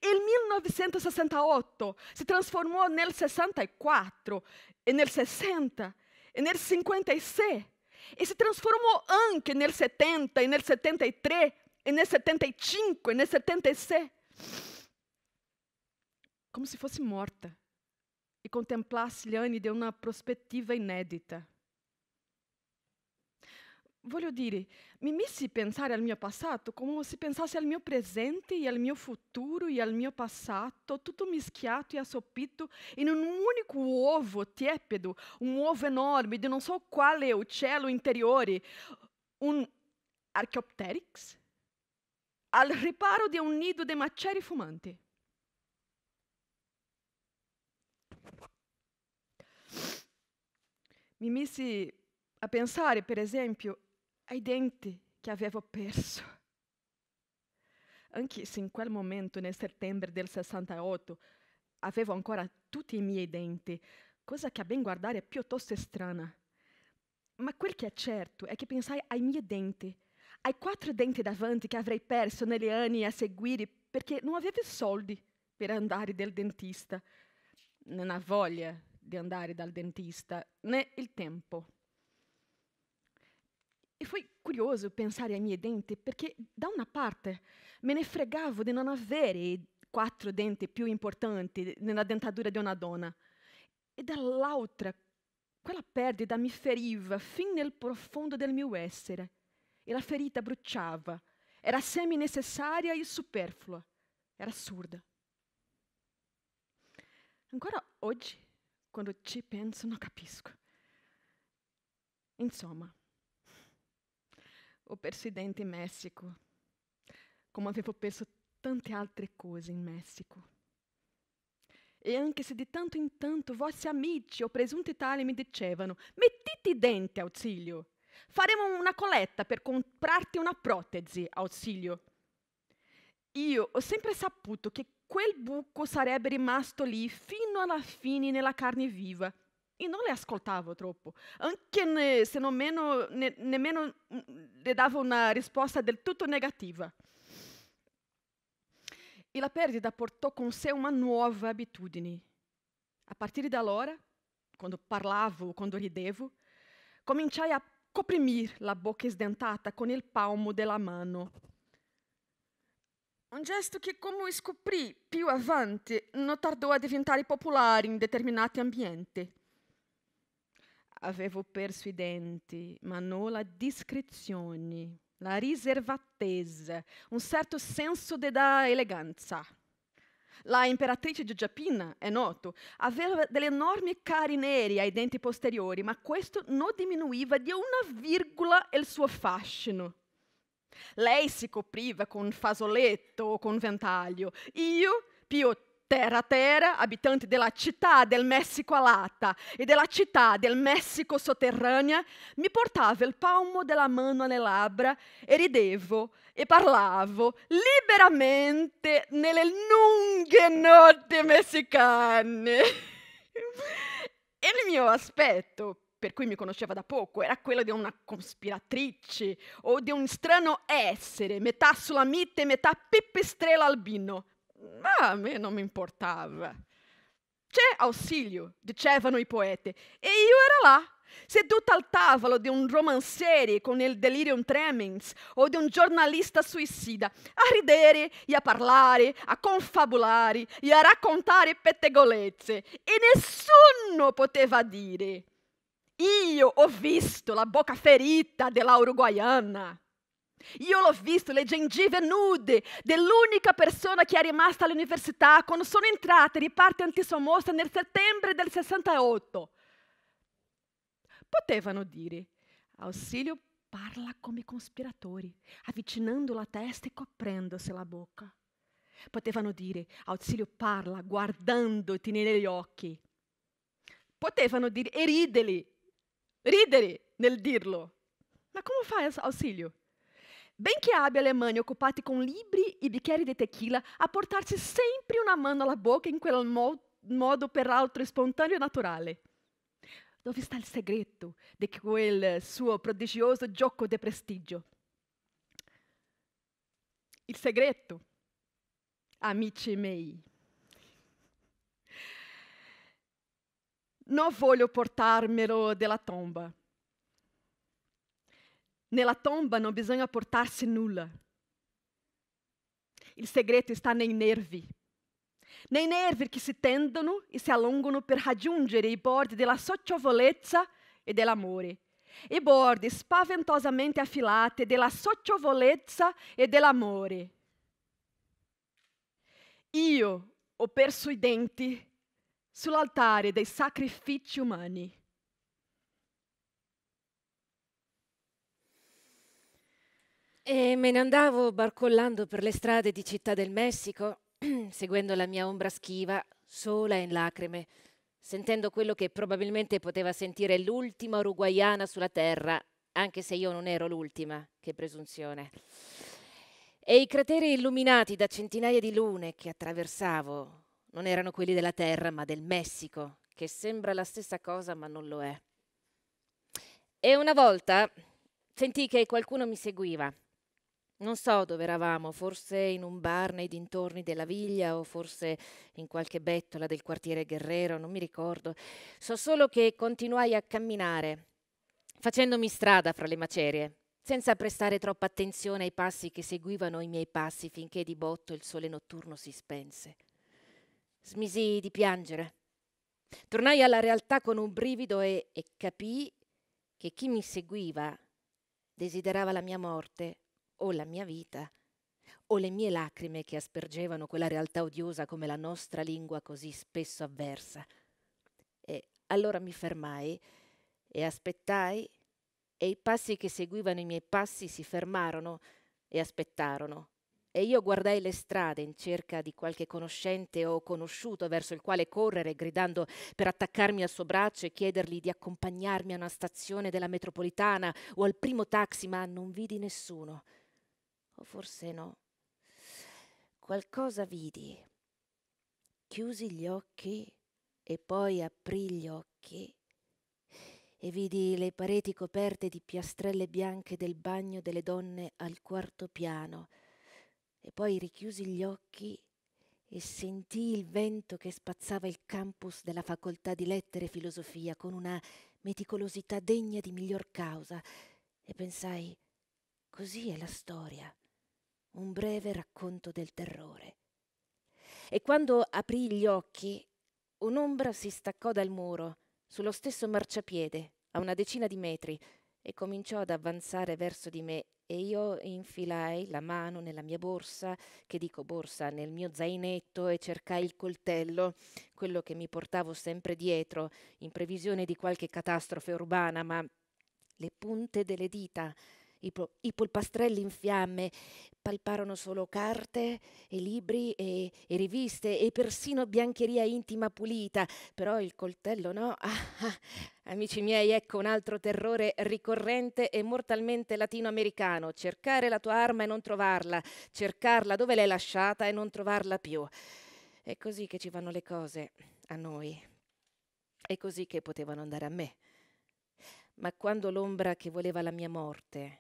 A: Em 1968 se transformou no 64, no 60, no 56 e se transformou anche no 70, no 73, e no 75, no 76. Como se fosse morta e contemplasse Liane de uma perspectiva inédita. Voglio dire, mi missi a pensare al mio passato come se pensassi al mio presente e al mio futuro e al mio passato, tutto mischiato e assopito in un unico uovo tiepido, un uovo enorme di non so quale uccello interiore, un Archeopteryx, al riparo di un nido di macerie fumanti. Mi missi a pensare, per esempio, ai denti che avevo perso. Anche se in quel momento, nel settembre del 68, avevo ancora tutti i miei denti, cosa che a ben guardare è piuttosto strana. Ma quel che è certo è che pensai ai miei denti, ai quattro denti davanti che avrei perso negli anni a seguire perché non avevo soldi per andare dal dentista. Non ho voglia di andare dal dentista, né il tempo. E foi curioso pensare ai miei denti, perché da una parte me ne fregavo di non avere quattro denti più importanti nella dentatura di una donna, e dall'altra quella perdita mi feriva fin nel profondo del mio essere, e la ferita bruciava, era semi necessaria e superflua, era assurda. Ancora oggi, quando ci penso, non capisco. Insomma, ho perso i denti in Messico, come avevo perso tante altre cose in Messico. E anche se di tanto in tanto vostri amici o presunti tali mi dicevano mettiti i denti, Auxilio, faremo una coletta per comprarti una protesi, Auxilio. Io ho sempre saputo che quel buco sarebbe rimasto lì fino alla fine nella carne viva – e non le ascoltavo troppo, anche ne, se non meno, ne, nemmeno mm, le davo una risposta del tutto negativa. E la perdita portò con sé una nuova abitudine. A partire da allora, quando parlavo, quando ridevo, cominciai a coprimere la bocca sdentata con il palmo della mano. Un gesto che, come scoprì più avanti, non tardò a diventare popolare in determinati ambienti avevo perso i denti, ma non la discrezione, la riservatezza, un certo senso della eleganza. La imperatrice di Giappina, è noto, aveva delle enormi cari neri ai denti posteriori, ma questo non diminuiva di una virgola il suo fascino. Lei si copriva con fasoletto o con ventaglio, io più terra a terra, abitanti della città del Messico alata e della città del Messico sotterranea, mi portava il palmo della mano alle labbra e ridevo e parlavo liberamente nelle lunghe notti messicane. e il mio aspetto, per cui mi conosceva da poco, era quello di una cospiratrice o di un strano essere, metà sulamite e metà pipistrello albino ma a me non mi importava. C'è ausilio, dicevano i poeti, e io ero là, seduta al tavolo di un romanziere con il delirium tremens o di un giornalista suicida, a ridere e a parlare, a confabulare e a raccontare pettegolezze. E nessuno poteva dire. Io ho visto la bocca ferita della uruguayana. Io l'ho visto, le gengive nude dell'unica persona che è rimasta all'università quando sono entrata in parte antisommossa nel settembre del 68. Potevano dire, Ausilio parla come conspiratori, avvicinando la testa e coprendosi la bocca. Potevano dire, Ausilio parla guardandoti negli occhi. Potevano dire, e rideli, rideli nel dirlo. Ma come fai, Ausilio? Benché que abe a Alemanha occupati com libri e bicchieri di tequila a portarsi sempre una mano alla bocca in quel mo- modo peraltro spontaneo e naturale. Dove sta il segreto di quel suo prodigioso gioco di prestigio? Il segreto, amici miei. Non voglio portarmelo della tomba. Nella tomba non bisogna portarsi nulla. Il segreto sta nei nervi. Nei nervi che si tendono e si allungano per raggiungere i bordi della socciovolezza e dell'amore. I bordi spaventosamente affilati della socciovolezza e dell'amore. Io ho perso i denti sull'altare dei sacrifici umani. E me ne andavo barcollando
C: per le strade di Città del Messico, seguendo la mia ombra schiva, sola e in lacrime, sentendo quello che probabilmente poteva sentire l'ultima uruguaiana sulla terra, anche se io non ero l'ultima, che presunzione. E i crateri illuminati da centinaia di lune che attraversavo non erano quelli della Terra, ma del Messico, che sembra la stessa cosa, ma non lo è. E una volta sentì che qualcuno mi seguiva. Non so dove eravamo, forse in un bar nei dintorni della viglia o forse in qualche bettola del quartiere Guerrero, non mi ricordo. So solo che continuai a camminare, facendomi strada fra le macerie, senza prestare troppa attenzione ai passi che seguivano i miei passi finché di botto il sole notturno si spense. Smisi di piangere. Tornai alla realtà con un brivido e, e capii che chi mi seguiva desiderava la mia morte o la mia vita, o le mie lacrime che aspergevano quella realtà odiosa come la nostra lingua così spesso avversa. E allora mi fermai e aspettai e i passi che seguivano i miei passi si fermarono e aspettarono. E io guardai le strade in cerca di qualche conoscente o conosciuto verso il quale correre, gridando per attaccarmi al suo braccio e chiedergli di accompagnarmi a una stazione della metropolitana o al primo taxi, ma non vidi nessuno o forse no. Qualcosa vidi. Chiusi gli occhi e poi aprì gli occhi e vidi le pareti coperte di piastrelle bianche del bagno delle donne al quarto piano e poi richiusi gli occhi e sentii il vento che spazzava il campus della facoltà di lettere e filosofia con una meticolosità degna di miglior causa e pensai così è la storia un breve racconto del terrore. E quando aprì gli occhi, un'ombra si staccò dal muro, sullo stesso marciapiede, a una decina di metri, e cominciò ad avanzare verso di me e io infilai la mano nella mia borsa, che dico borsa, nel mio zainetto e cercai il coltello, quello che mi portavo sempre dietro, in previsione di qualche catastrofe urbana, ma le punte delle dita i, po- i polpastrelli in fiamme palparono solo carte e libri e, e, riviste e persino biancheria intima pulita, però il coltello no. Ah, ah. Amici miei, ecco un altro terrore ricorrente e mortalmente latinoamericano, cercare la tua arma e non trovarla, cercarla dove l'hai lasciata e non trovarla più. È così che ci vanno le cose a noi. È così che potevano andare a me. Ma quando l'ombra che voleva la mia morte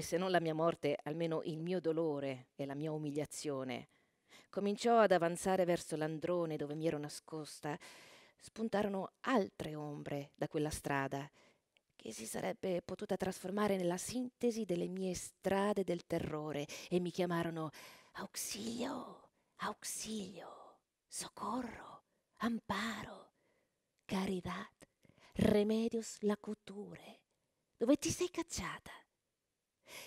C: e se non la mia morte, almeno il mio dolore e la mia umiliazione. Cominciò ad avanzare verso l'androne dove mi ero nascosta. Spuntarono altre ombre da quella strada, che si sarebbe potuta trasformare nella sintesi delle mie strade del terrore, e mi chiamarono Auxilio, auxilio, soccorro, amparo, caridad, remedios lacuture. Dove ti sei cacciata?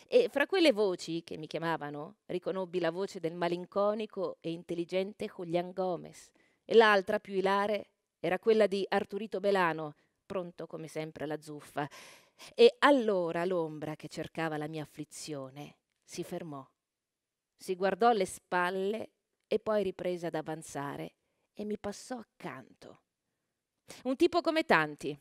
C: E fra quelle voci che mi chiamavano riconobbi la voce del malinconico e intelligente Julian Gomez, e l'altra più ilare era quella di Arturito Belano, pronto come sempre alla zuffa. E allora l'ombra che cercava la mia afflizione si fermò, si guardò alle spalle e poi riprese ad avanzare e mi passò accanto. Un tipo come tanti,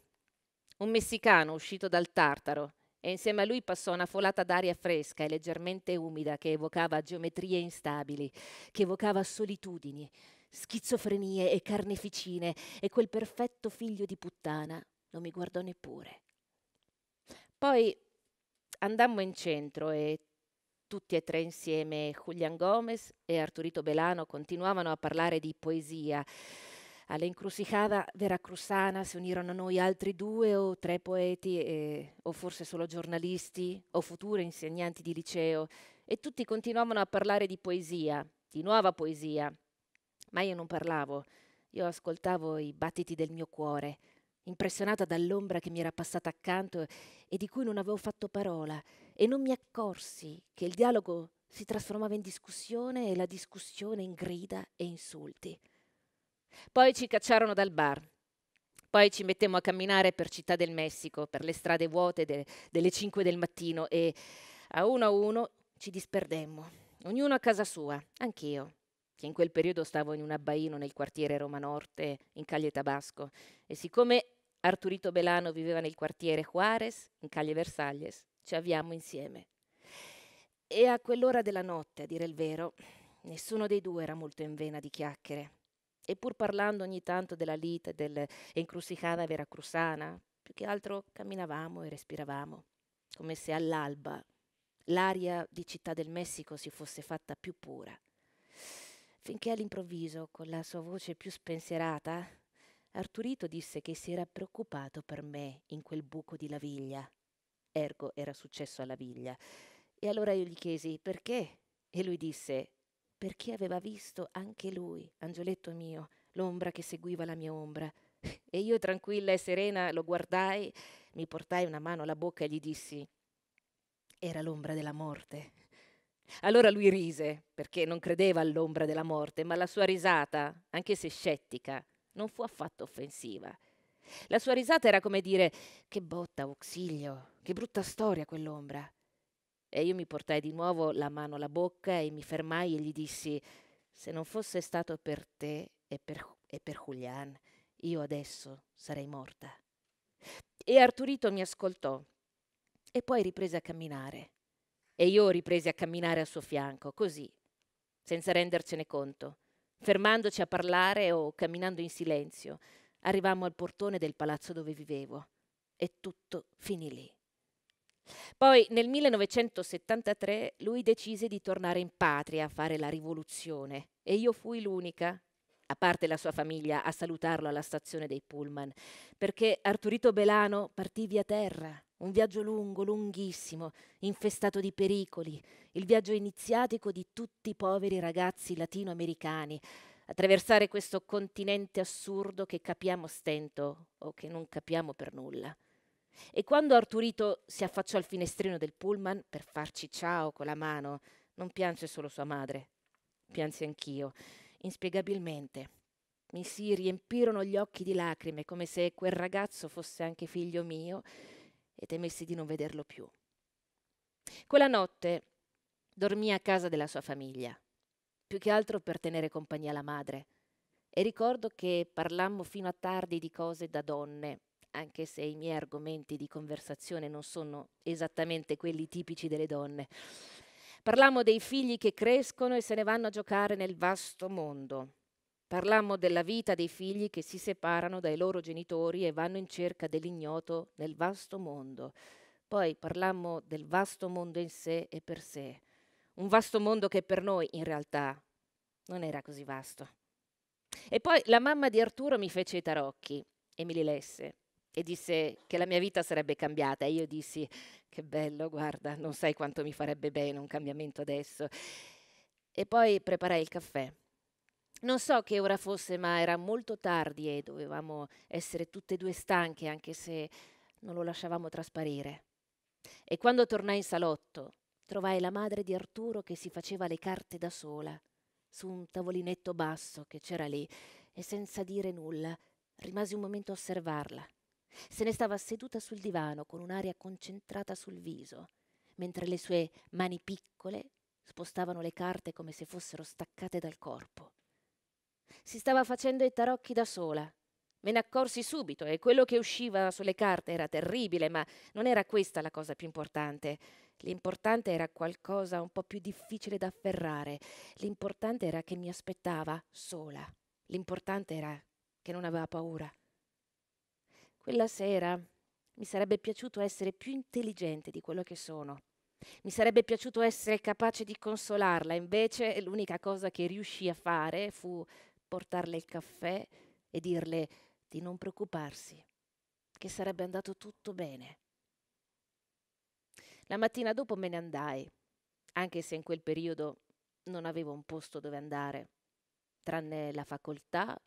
C: un messicano uscito dal Tartaro, e insieme a lui passò una folata d'aria fresca e leggermente umida che evocava geometrie instabili, che evocava solitudini, schizofrenie e carneficine e quel perfetto figlio di puttana non mi guardò neppure. Poi andammo in centro e tutti e tre insieme Julian Gomez e Arturito Belano continuavano a parlare di poesia alla incrucijada veracruzana si unirono a noi altri due o tre poeti, e, o forse solo giornalisti, o future insegnanti di liceo, e tutti continuavano a parlare di poesia, di nuova poesia. Ma io non parlavo, io ascoltavo i battiti del mio cuore, impressionata dall'ombra che mi era passata accanto e di cui non avevo fatto parola, e non mi accorsi che il dialogo si trasformava in discussione e la discussione in grida e insulti. Poi ci cacciarono dal bar. Poi ci mettemmo a camminare per Città del Messico, per le strade vuote de- delle 5 del mattino e a uno a uno ci disperdemmo, ognuno a casa sua, anch'io, che in quel periodo stavo in un abbaino nel quartiere Roma Norte, in Caglie Tabasco, e siccome Arturito Belano viveva nel quartiere Juarez, in Caglie Versailles, ci avviamo insieme. E a quell'ora della notte, a dire il vero, nessuno dei due era molto in vena di chiacchiere. E pur parlando ogni tanto della lite, e dell'encrucijada veracruzana, più che altro camminavamo e respiravamo, come se all'alba l'aria di Città del Messico si fosse fatta più pura. Finché all'improvviso, con la sua voce più spensierata, Arturito disse che si era preoccupato per me in quel buco di laviglia. Ergo era successo alla viglia. E allora io gli chiesi perché? E lui disse perché aveva visto anche lui, angioletto mio, l'ombra che seguiva la mia ombra. E io tranquilla e serena lo guardai, mi portai una mano alla bocca e gli dissi, era l'ombra della morte. Allora lui rise, perché non credeva all'ombra della morte, ma la sua risata, anche se scettica, non fu affatto offensiva. La sua risata era come dire, che botta, auxilio, che brutta storia quell'ombra. E io mi portai di nuovo la mano alla bocca e mi fermai e gli dissi: Se non fosse stato per te e per, e per Julian, io adesso sarei morta. E Arturito mi ascoltò e poi riprese a camminare. E io ripresi a camminare a suo fianco, così, senza rendercene conto, fermandoci a parlare o camminando in silenzio. Arrivammo al portone del palazzo dove vivevo e tutto finì lì. Poi nel 1973 lui decise di tornare in patria a fare la rivoluzione e io fui l'unica, a parte la sua famiglia, a salutarlo alla stazione dei Pullman, perché Arturito Belano partì via terra, un viaggio lungo, lunghissimo, infestato di pericoli, il viaggio iniziatico di tutti i poveri ragazzi latinoamericani, attraversare questo continente assurdo che capiamo stento o che non capiamo per nulla. E quando Arturito si affacciò al finestrino del pullman per farci ciao con la mano, non pianse solo sua madre, piansi anch'io, inspiegabilmente. Mi si riempirono gli occhi di lacrime, come se quel ragazzo fosse anche figlio mio, e temessi di non vederlo più. Quella notte dormì a casa della sua famiglia, più che altro per tenere compagnia alla madre, e ricordo che parlammo fino a tardi di cose da donne, anche se i miei argomenti di conversazione non sono esattamente quelli tipici delle donne. Parlammo dei figli che crescono e se ne vanno a giocare nel vasto mondo. Parlammo della vita dei figli che si separano dai loro genitori e vanno in cerca dell'ignoto nel vasto mondo. Poi parlammo del vasto mondo in sé e per sé. Un vasto mondo che per noi in realtà non era così vasto. E poi la mamma di Arturo mi fece i tarocchi e me li lesse e disse che la mia vita sarebbe cambiata. E io dissi, che bello, guarda, non sai quanto mi farebbe bene un cambiamento adesso. E poi preparai il caffè. Non so che ora fosse, ma era molto tardi e dovevamo essere tutte e due stanche, anche se non lo lasciavamo trasparire. E quando tornai in salotto, trovai la madre di Arturo che si faceva le carte da sola, su un tavolinetto basso che c'era lì, e senza dire nulla rimasi un momento a osservarla. Se ne stava seduta sul divano con un'aria concentrata sul viso, mentre le sue mani piccole spostavano le carte come se fossero staccate dal corpo. Si stava facendo i tarocchi da sola. Me ne accorsi subito e quello che usciva sulle carte era terribile, ma non era questa la cosa più importante. L'importante era qualcosa un po' più difficile da afferrare. L'importante era che mi aspettava sola. L'importante era che non aveva paura. Quella sera mi sarebbe piaciuto essere più intelligente di quello che sono. Mi sarebbe piaciuto essere capace di consolarla, invece l'unica cosa che riuscì a fare fu portarle il caffè e dirle di non preoccuparsi, che sarebbe andato tutto bene. La mattina dopo me ne andai, anche se in quel periodo non avevo un posto dove andare, tranne la facoltà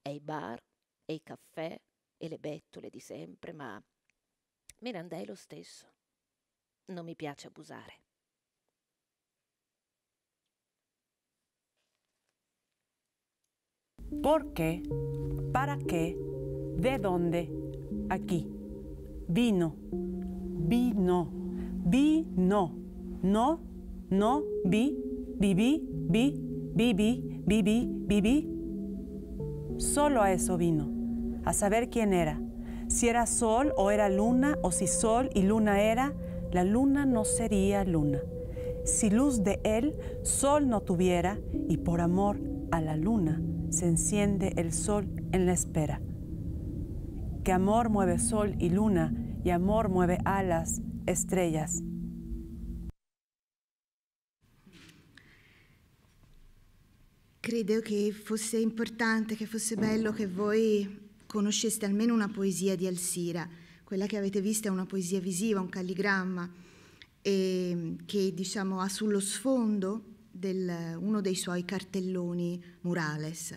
C: e i bar e i caffè e le bettole di sempre, ma me ne andai lo stesso. Non mi piace abusare.
A: Perché? Para che? De dónde? Aquí. Vino. Vino. Vino. No. No. Vi. Viví. Vi. Viví. Viví. Viví. Solo a eso vino. a saber quién era, si era sol o era luna, o si sol y luna era, la luna no sería luna. Si luz de él sol no tuviera, y por amor a la luna se enciende el sol en la espera. Que amor mueve sol y luna, y amor mueve alas, estrellas.
B: Credo que fosse importante, que fosse bello que voi conosceste almeno una poesia di Alsira. Quella che avete visto è una poesia visiva, un calligramma, e, ehm, che diciamo, ha sullo sfondo del, uno dei suoi cartelloni murales.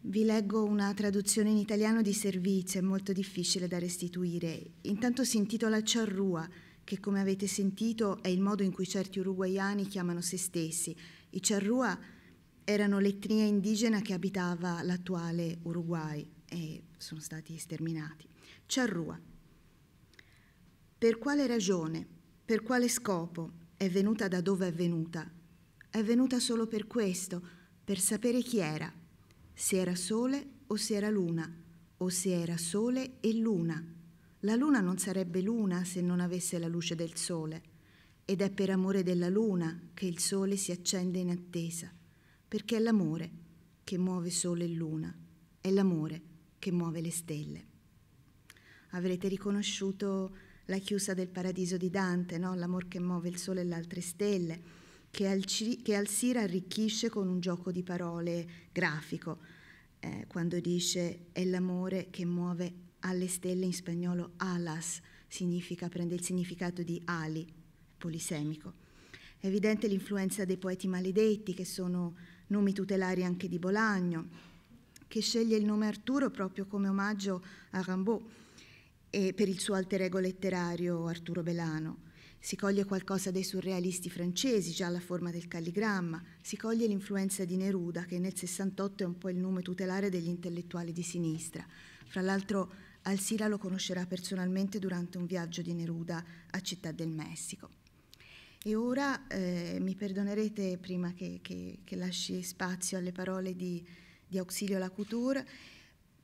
B: Vi leggo una traduzione in italiano di Servizio, è molto difficile da restituire. Intanto si intitola Charrua, che come avete sentito è il modo in cui certi uruguayani chiamano se stessi. I Charrua erano l'etnia indigena che abitava l'attuale Uruguay e sono stati sterminati. Charrua, Per quale ragione, per quale scopo è venuta da dove è venuta? È venuta solo per questo, per sapere chi era, se era sole o se era luna, o se era sole e luna. La luna non sarebbe luna se non avesse la luce del sole ed è per amore della luna che il sole si accende in attesa, perché è l'amore che muove sole e luna, è l'amore che che muove le stelle. Avrete riconosciuto la chiusa del paradiso di Dante, no? l'amor che muove il sole e le altre stelle, che, al, che Alcira arricchisce con un gioco di parole grafico, eh, quando dice è l'amore che muove alle stelle in spagnolo alas, significa, prende il significato di ali, polisemico. È evidente l'influenza dei poeti maledetti, che sono nomi tutelari anche di Bolagno, che sceglie il nome Arturo proprio come omaggio a Rimbaud e per il suo alter ego letterario Arturo Belano. Si coglie qualcosa dei surrealisti francesi, già la forma del calligramma, si coglie l'influenza di Neruda, che nel 68 è un po' il nome tutelare degli intellettuali di sinistra. Fra l'altro Alsira lo conoscerà personalmente durante un viaggio di Neruda a Città del Messico. E ora eh, mi perdonerete, prima che, che, che lasci spazio alle parole di, di Auxilio alla couture.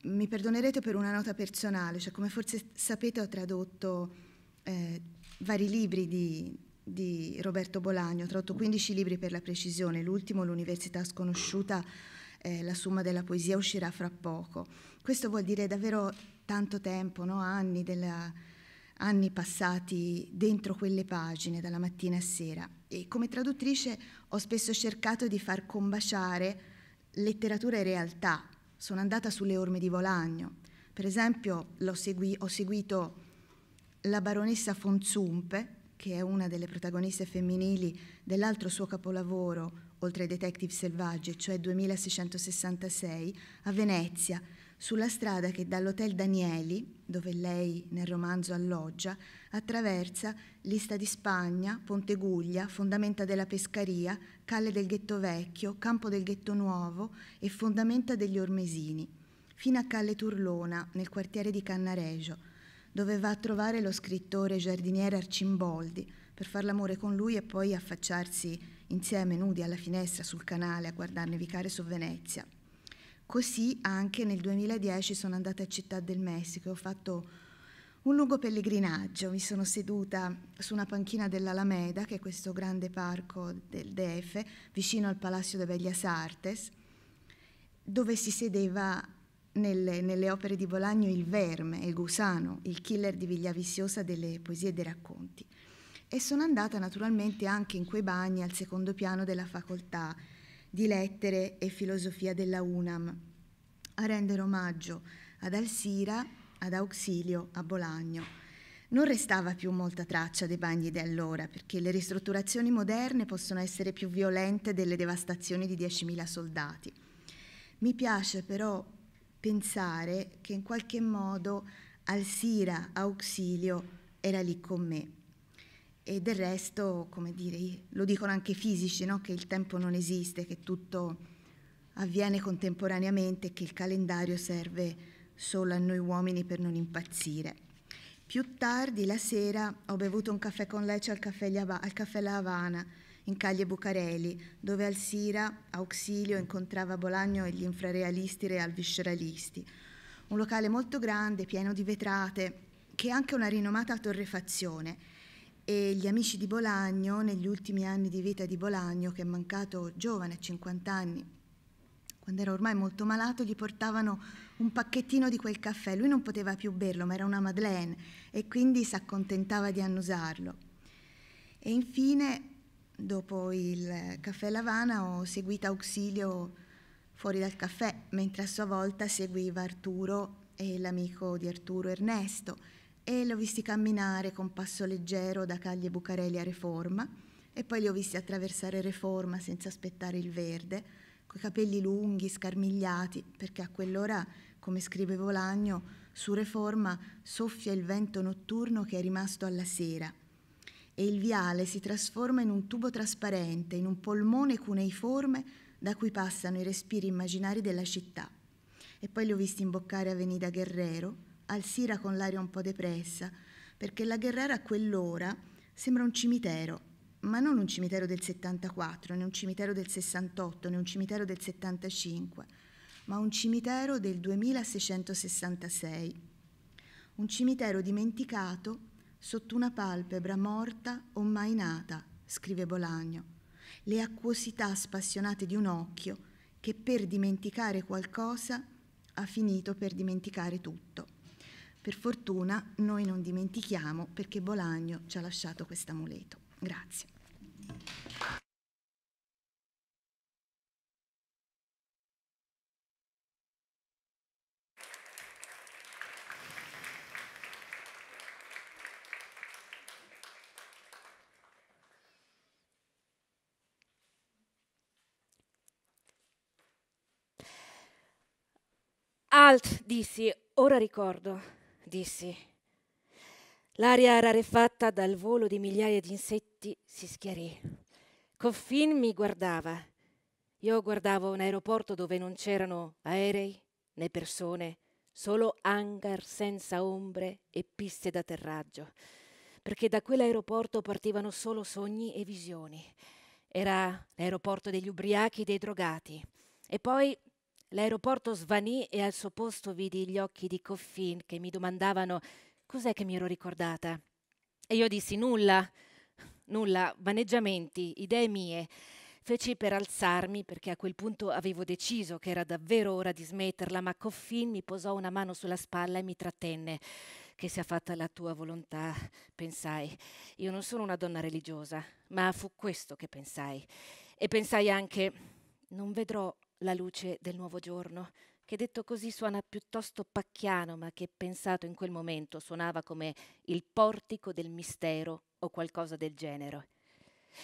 B: Mi perdonerete per una nota personale, cioè come forse sapete ho tradotto eh, vari libri di, di Roberto Bolagno, ho tradotto 15 libri per la precisione, l'ultimo L'Università Sconosciuta, eh, la somma della poesia uscirà fra poco. Questo vuol dire davvero tanto tempo, no? anni, della, anni passati dentro quelle pagine, dalla mattina a sera. E come traduttrice ho spesso cercato di far combaciare letteratura e realtà. Sono andata sulle orme di Volagno. Per esempio segui, ho seguito la baronessa Fonzumpe, che è una delle protagoniste femminili dell'altro suo capolavoro, oltre ai detective selvaggi, cioè 2666, a Venezia, sulla strada che dall'Hotel Danieli, dove lei nel romanzo alloggia, attraversa Lista di Spagna, Ponte Guglia, Fondamenta della Pescaria, Calle del Ghetto Vecchio, Campo del Ghetto Nuovo e Fondamenta degli Ormesini, fino a Calle Turlona, nel quartiere di Cannaregio, dove va a trovare lo scrittore giardiniere Arcimboldi per far l'amore con lui e poi affacciarsi insieme nudi alla finestra sul canale a guardar nevicare su Venezia. Così anche nel 2010 sono andata a Città del Messico e ho fatto un lungo pellegrinaggio, mi sono seduta su una panchina dell'Alameda, che è questo grande parco del DF, vicino al Palazzo de Bellas Artes, dove si sedeva nelle, nelle opere di Bolagno il verme, il gusano, il killer di Viglia Vigliaviciosa delle poesie e dei racconti. E sono andata naturalmente anche in quei bagni al secondo piano della facoltà di lettere e filosofia della UNAM a rendere omaggio ad Alsira ad Auxilio a Bologna. Non restava più molta traccia dei bagni di allora, perché le ristrutturazioni moderne possono essere più violente delle devastazioni di 10.000 soldati. Mi piace però pensare che in qualche modo Alsira Auxilio era lì con me. E del resto, come dire, lo dicono anche i fisici, no? che il tempo non esiste, che tutto avviene contemporaneamente, e che il calendario serve solo a noi uomini per non impazzire. Più tardi, la sera, ho bevuto un caffè con Lecce al caffè, al caffè La Havana, in Caglie Bucarelli, dove al Sira, Auxilio, incontrava Bolagno e gli infrarealisti realvisceralisti. Un locale molto grande, pieno di vetrate, che è anche una rinomata torrefazione. E gli amici di Bolagno, negli ultimi anni di vita di Bolagno, che è mancato giovane a 50 anni quando era ormai molto malato, gli portavano un pacchettino di quel caffè. Lui non poteva più berlo, ma era una Madeleine e quindi si accontentava di annusarlo. E infine, dopo il caffè Lavana, ho seguito Auxilio fuori dal caffè, mentre a sua volta seguiva Arturo e l'amico di Arturo Ernesto e li ho visti camminare con passo leggero da Caglie Bucarelli a Reforma e poi li ho visti attraversare Reforma senza aspettare il verde coi capelli lunghi, scarmigliati, perché a quell'ora, come scrive Volagno, su Reforma soffia il vento notturno che è rimasto alla sera e il viale si trasforma in un tubo trasparente, in un polmone cuneiforme da cui passano i respiri immaginari della città. E poi li ho visti imboccare Avenida Guerrero, al Sira con l'aria un po' depressa, perché la Guerrera a quell'ora sembra un cimitero ma non un cimitero del 74, né un cimitero del 68, né un cimitero del 75, ma un cimitero del 2666. Un cimitero dimenticato sotto una palpebra morta o mai nata, scrive Bolagno, le acquosità spassionate di un occhio che per dimenticare qualcosa ha finito per dimenticare tutto. Per fortuna noi non dimentichiamo perché Bolagno ci ha lasciato questo amuleto. Grazie.
C: Alt, dissi, ora ricordo, dissi. L'aria rarefatta dal volo di migliaia di insetti si schiarì. Coffin mi guardava. Io guardavo un aeroporto dove non c'erano aerei né persone, solo hangar senza ombre e piste d'atterraggio, perché da quell'aeroporto partivano solo sogni e visioni. Era l'aeroporto degli ubriachi e dei drogati. E poi L'aeroporto svanì e al suo posto vidi gli occhi di Coffin che mi domandavano cos'è che mi ero ricordata. E io dissi nulla, nulla, vaneggiamenti, idee mie. Feci per alzarmi perché a quel punto avevo deciso che era davvero ora di smetterla, ma Coffin mi posò una mano sulla spalla e mi trattenne. Che sia fatta la tua volontà, pensai. Io non sono una donna religiosa, ma fu questo che pensai. E pensai anche non vedrò la luce del nuovo giorno, che detto così suona piuttosto pacchiano, ma che pensato in quel momento suonava come il portico del mistero o qualcosa del genere.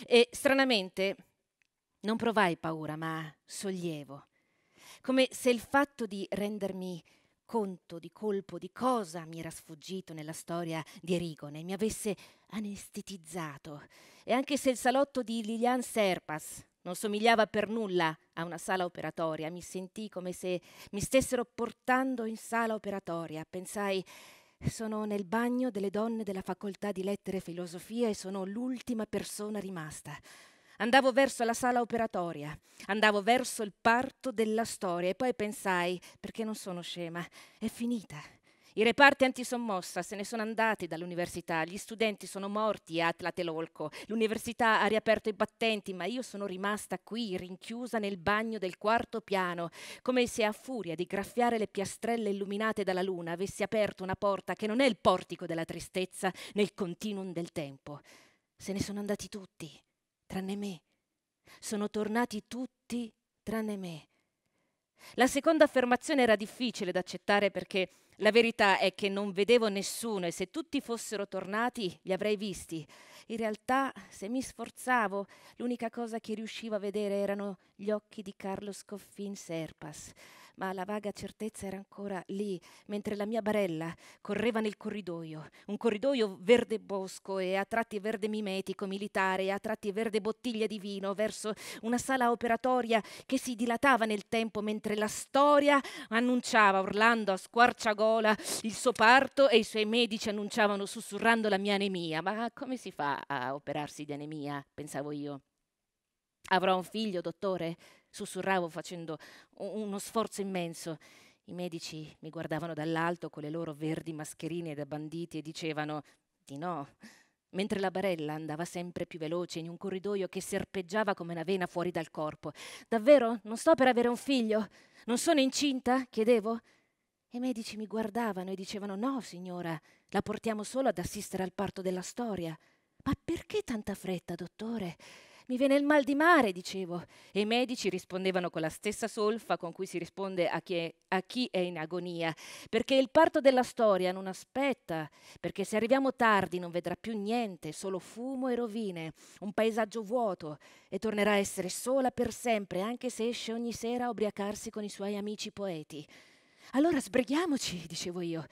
C: E stranamente non provai paura, ma sollievo, come se il fatto di rendermi conto di colpo di cosa mi era sfuggito nella storia di Erigone mi avesse anestetizzato. E anche se il salotto di Lilian Serpas non somigliava per nulla a una sala operatoria, mi sentii come se mi stessero portando in sala operatoria. Pensai, sono nel bagno delle donne della facoltà di lettere e filosofia e sono l'ultima persona rimasta. Andavo verso la sala operatoria, andavo verso il parto della storia e poi pensai, perché non sono scema, è finita. I reparti antisommossa se ne sono andati dall'università, gli studenti sono morti a Tlatelolco, l'università ha riaperto i battenti, ma io sono rimasta qui, rinchiusa nel bagno del quarto piano, come se a furia di graffiare le piastrelle illuminate dalla luna avessi aperto una porta che non è il portico della tristezza nel continuum del tempo. Se ne sono andati tutti, tranne me. Sono tornati tutti, tranne me. La seconda affermazione era difficile da accettare perché la verità è che non vedevo nessuno e se tutti fossero tornati li avrei visti. In realtà, se mi sforzavo, l'unica cosa che riuscivo a vedere erano gli occhi di Carlo Scoffin Serpas ma la vaga certezza era ancora lì, mentre la mia barella correva nel corridoio, un corridoio verde bosco e a tratti verde mimetico militare e a tratti verde bottiglia di vino, verso una sala operatoria che si dilatava nel tempo mentre la storia annunciava, urlando a squarciagola, il suo parto e i suoi medici annunciavano sussurrando la mia anemia. Ma come si fa a operarsi di anemia? pensavo io. Avrò un figlio, dottore? sussurravo facendo uno sforzo immenso. I medici mi guardavano dall'alto con le loro verdi mascherine da banditi e dicevano di no, mentre la barella andava sempre più veloce in un corridoio che serpeggiava come una vena fuori dal corpo. Davvero? Non sto per avere un figlio? Non sono incinta? chiedevo. I medici mi guardavano e dicevano no, signora, la portiamo solo ad assistere al parto della storia. Ma perché tanta fretta, dottore? Mi viene il mal di mare, dicevo. E i medici rispondevano con la stessa solfa con cui si risponde a chi, è, a chi è in agonia, perché il parto della storia non aspetta, perché se arriviamo tardi non vedrà più niente, solo fumo e rovine, un paesaggio vuoto, e tornerà a essere sola per sempre, anche se esce ogni sera a ubriacarsi con i suoi amici poeti. Allora sbrighiamoci, dicevo io.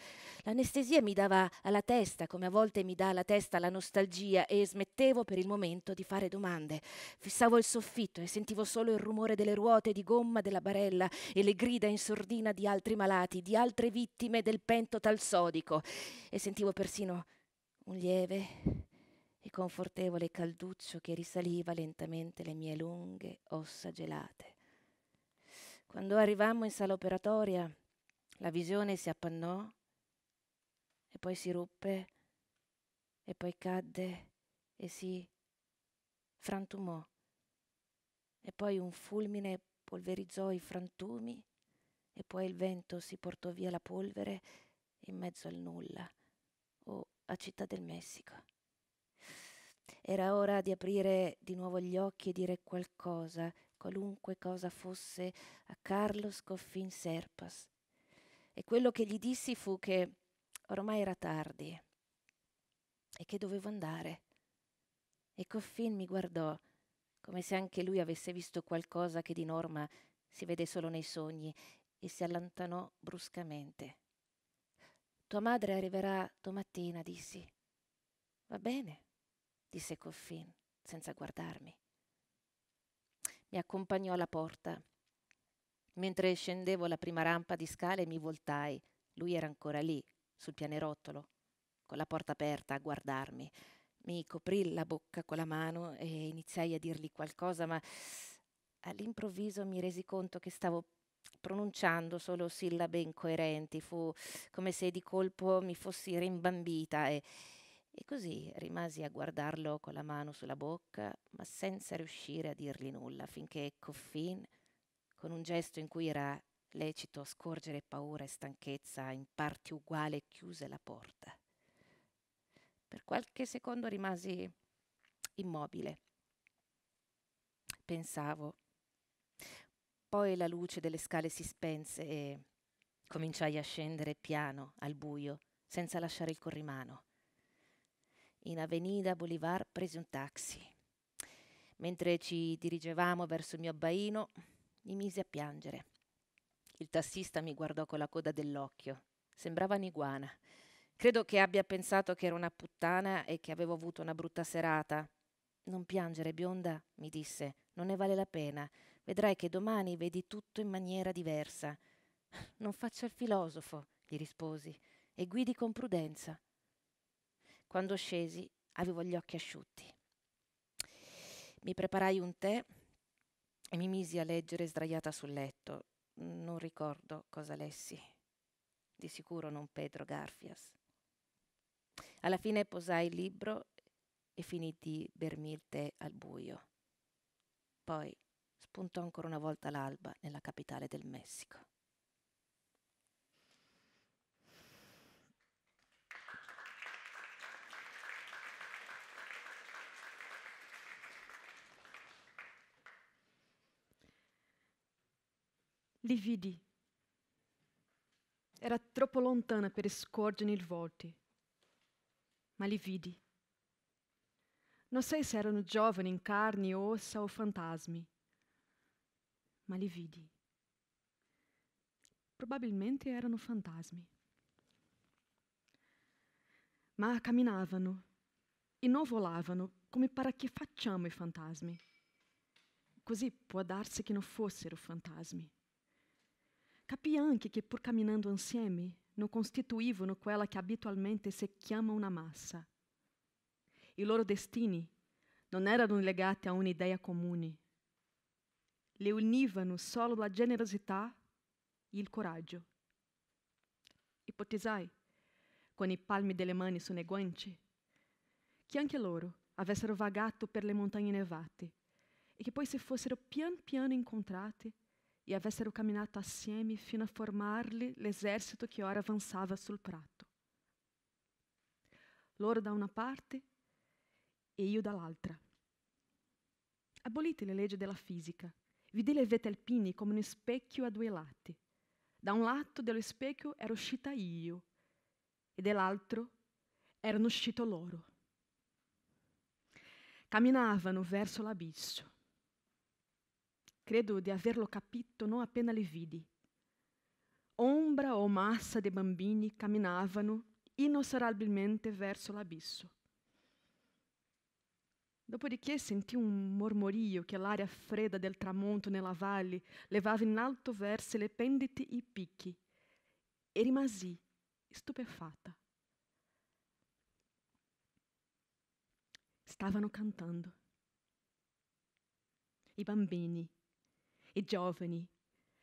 C: L'anestesia mi dava alla testa, come a volte mi dà alla testa la nostalgia, e smettevo per il momento di fare domande. Fissavo il soffitto e sentivo solo il rumore delle ruote di gomma della barella e le grida in sordina di altri malati, di altre vittime del pento talsodico. E sentivo persino un lieve e confortevole calduccio che risaliva lentamente le mie lunghe ossa gelate. Quando arrivammo in sala operatoria, la visione si appannò e poi si ruppe e poi cadde e si frantumò e poi un fulmine polverizzò i frantumi e poi il vento si portò via la polvere in mezzo al nulla o a Città del Messico. Era ora di aprire di nuovo gli occhi e dire qualcosa, qualunque cosa fosse, a Carlos Coffin Serpas e quello che gli dissi fu che ormai era tardi e che dovevo andare. E Coffin mi guardò, come se anche lui avesse visto qualcosa che di norma si vede solo nei sogni, e si allontanò bruscamente. Tua madre arriverà domattina, dissi. Va bene, disse Coffin, senza guardarmi. Mi accompagnò alla porta Mentre scendevo la prima rampa di scale mi voltai. Lui era ancora lì, sul pianerottolo, con la porta aperta a guardarmi. Mi coprì la bocca con la mano e iniziai a dirgli qualcosa, ma all'improvviso mi resi conto che stavo pronunciando solo sillabe incoerenti. Fu come se di colpo mi fossi rimbambita e, e così rimasi a guardarlo con la mano sulla bocca, ma senza riuscire a dirgli nulla, finché Coffin con un gesto in cui era lecito scorgere paura e stanchezza in parti uguali chiuse la porta. Per qualche secondo rimasi immobile. Pensavo. Poi la luce delle scale si spense e cominciai a scendere piano, al buio, senza lasciare il corrimano. In Avenida Bolivar presi un taxi. Mentre ci dirigevamo verso il mio abbaino, mi misi a piangere. Il tassista mi guardò con la coda dell'occhio. Sembrava un'iguana. Credo che abbia pensato che ero una puttana e che avevo avuto una brutta serata. Non piangere, bionda, mi disse, non ne vale la pena. Vedrai che domani vedi tutto in maniera diversa. Non faccia il filosofo, gli risposi, e guidi con prudenza. Quando scesi avevo gli occhi asciutti. Mi preparai un tè e mi misi a leggere sdraiata sul letto. Non ricordo cosa lessi. Di sicuro non Pedro Garfias. Alla fine posai il libro e finì di bermi il tè al buio. Poi spuntò ancora una volta l'alba nella capitale del Messico.
A: lividi. Era troppo lontana per scorgerne il volti, ma li vidi. Não sei se erano giovani in carne ossa o fantasmi, ma li vidi. Probabilmente erano fantasmi. Ma camminavano e não volavano come para que facciamo i fantasmi. Così può darsi che non fossero fantasmi. Capì anche che pur camminando insieme non costituivano quella che abitualmente si chiama una massa. I loro destini non erano legati a un'idea comune. Le univano solo la generosità e il coraggio. Ipotizzai, con i palmi delle mani sulle guance, che anche loro avessero vagato per le montagne nevate e che poi si fossero pian piano incontrate e avessero camminato assieme fino a formarli l'esercito che ora avanzava sul prato. Loro da una parte e io dall'altra. Abolite le leggi della fisica. Vidi le vette alpine come uno specchio a due lati. Da un lato dello specchio ero uscita io e dall'altro erano uscito loro. Camminavano verso l'abisso. Credo di averlo capito non appena li vidi. Ombra o massa di bambini camminavano inosserabilmente verso l'abisso. Dopodiché sentì un mormorio che l'aria fredda del tramonto nella valle levava in alto verso le penditi e i picchi, e rimasi stupefatta. Stavano cantando. I bambini e giovani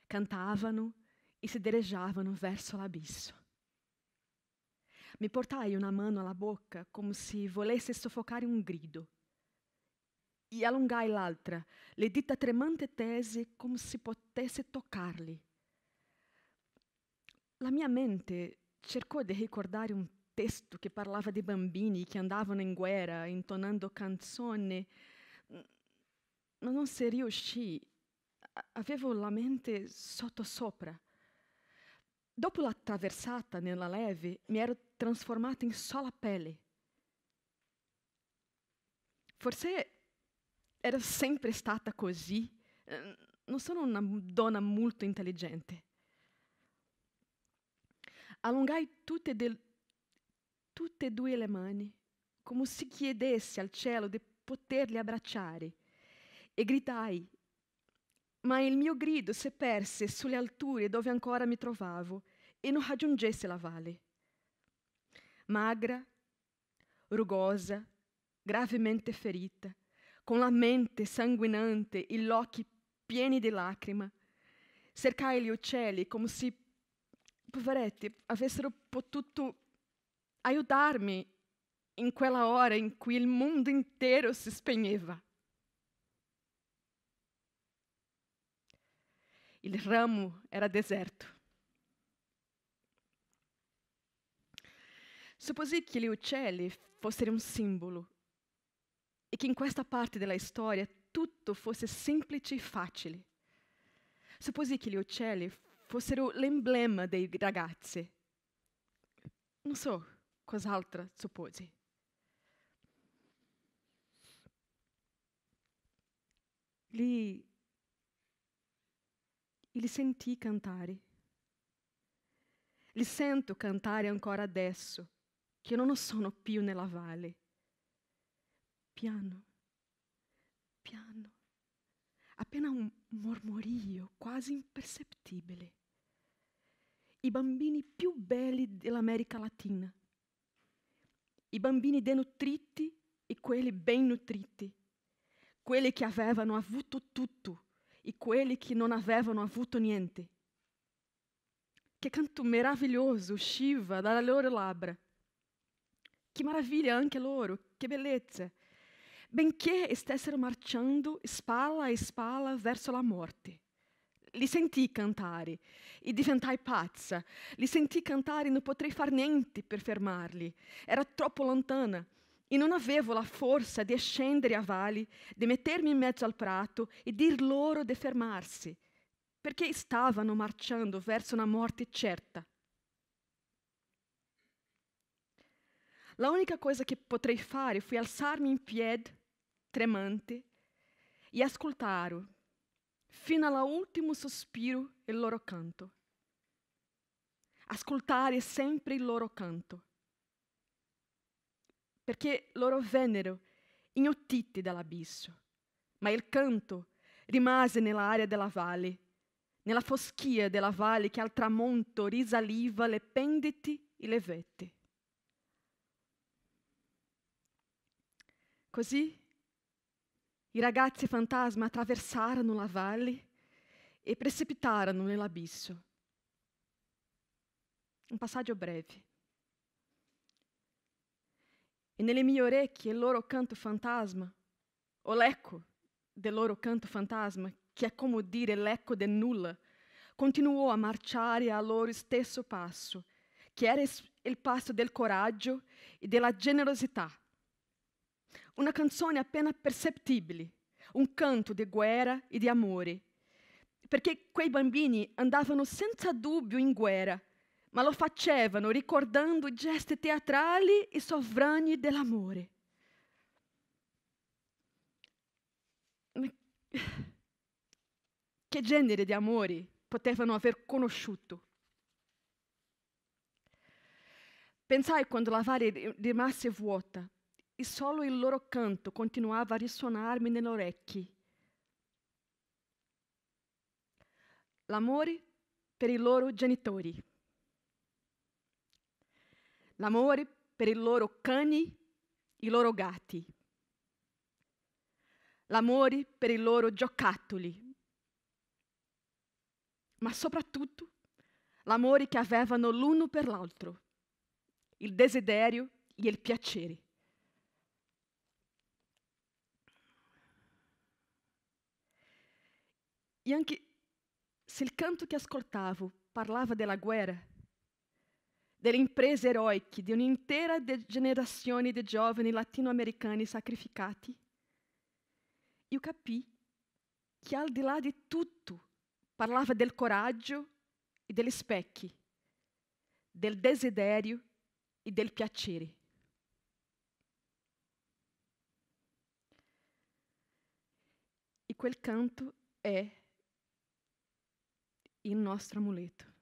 A: cantavano e si dirigevano verso l'abisso. Mi portai una mano alla bocca come se volesse soffocare un grido e allungai l'altra, le dita tremanti tese come se potesse toccarli. La mia mente cercò di ricordare un testo che parlava di bambini che andavano in guerra intonando canzoni, ma non si riuscì avevo la mente sotto sopra. Dopo la traversata nella leve, mi ero trasformata in sola pelle. Forse ero sempre stata così. Ehm, non sono una donna molto intelligente. Allungai tutte, del, tutte e due le mani, come se chiedesse al cielo di poterli abbracciare, e gridai ma il mio grido si perse sulle alture dove ancora mi trovavo e non raggiungesse la valle. Magra, rugosa, gravemente ferita, con la mente sanguinante e gli occhi pieni di lacrime, cercai gli uccelli come se, poveretti, avessero potuto aiutarmi in quella ora in cui il mondo intero si spegneva. il ramo era deserto. Supposi che gli uccelli fossero un simbolo e che in questa parte della storia tutto fosse semplice e facile. Supposi che gli uccelli fossero l'emblema dei ragazzi. Non so cos'altro supposi. Gli e li sentì cantare. Li sento cantare ancora adesso, che non sono più nella valle. Piano, piano, appena un mormorio quasi impercettibile. I bambini più belli dell'America Latina, i bambini denutriti e quelli ben nutriti, quelli che avevano avuto tutto e quelli que não avevano avuto niente. que canto meraviglioso Shiva, dalle loro labbra. Que maravilha, anche loro, que beleza Benché stessero marchando spalla a spalla verso la morte. Li senti cantare e diventai pazza. Li senti cantare e non potrei far niente per fermarli. Era troppo lontana. e non avevo la forza di scendere a valle, di mettermi in mezzo al prato e dir loro di fermarsi, perché stavano marciando verso una morte certa. La única cosa che potrei fare fu alzarmi in piedi, tremante, e ascoltare fino all'ultimo sospiro il loro canto. Ascoltare sempre il loro canto perché loro vennero inghiottiti dall'abisso. Ma il canto rimase nell'aria della valle, nella foschia della valle che al tramonto risaliva le penditi e le vette. Così i ragazzi fantasma attraversarono la valle e precipitarono nell'abisso. Un passaggio breve e nelle mie orecchie il loro canto fantasma, o l'eco del loro canto fantasma, che è come dire l'eco del nulla, continuò a marciare al loro stesso passo, che era il passo del coraggio e della generosità. Una canzone appena percettibile, un canto di guerra e di amore, perché quei bambini andavano senza dubbio in guerra ma lo facevano ricordando gesti teatrali e sovrani dell'amore. Che genere di amore potevano aver conosciuto? Pensai quando la valle rimase vuota e solo il loro canto continuava a risuonarmi nelle orecchie. L'amore per i loro genitori l'amore per i loro cani, i loro gatti, l'amore per i loro giocattoli, ma soprattutto l'amore che avevano l'uno per l'altro, il desiderio e il piacere. E anche se il canto che ascoltavo parlava della guerra, delle imprese eroiche di un'intera generazione di giovani latinoamericani sacrificati, io capì che al di là di tutto parlava del coraggio e degli specchi, del desiderio e del piacere. E quel canto è il nostro amuleto.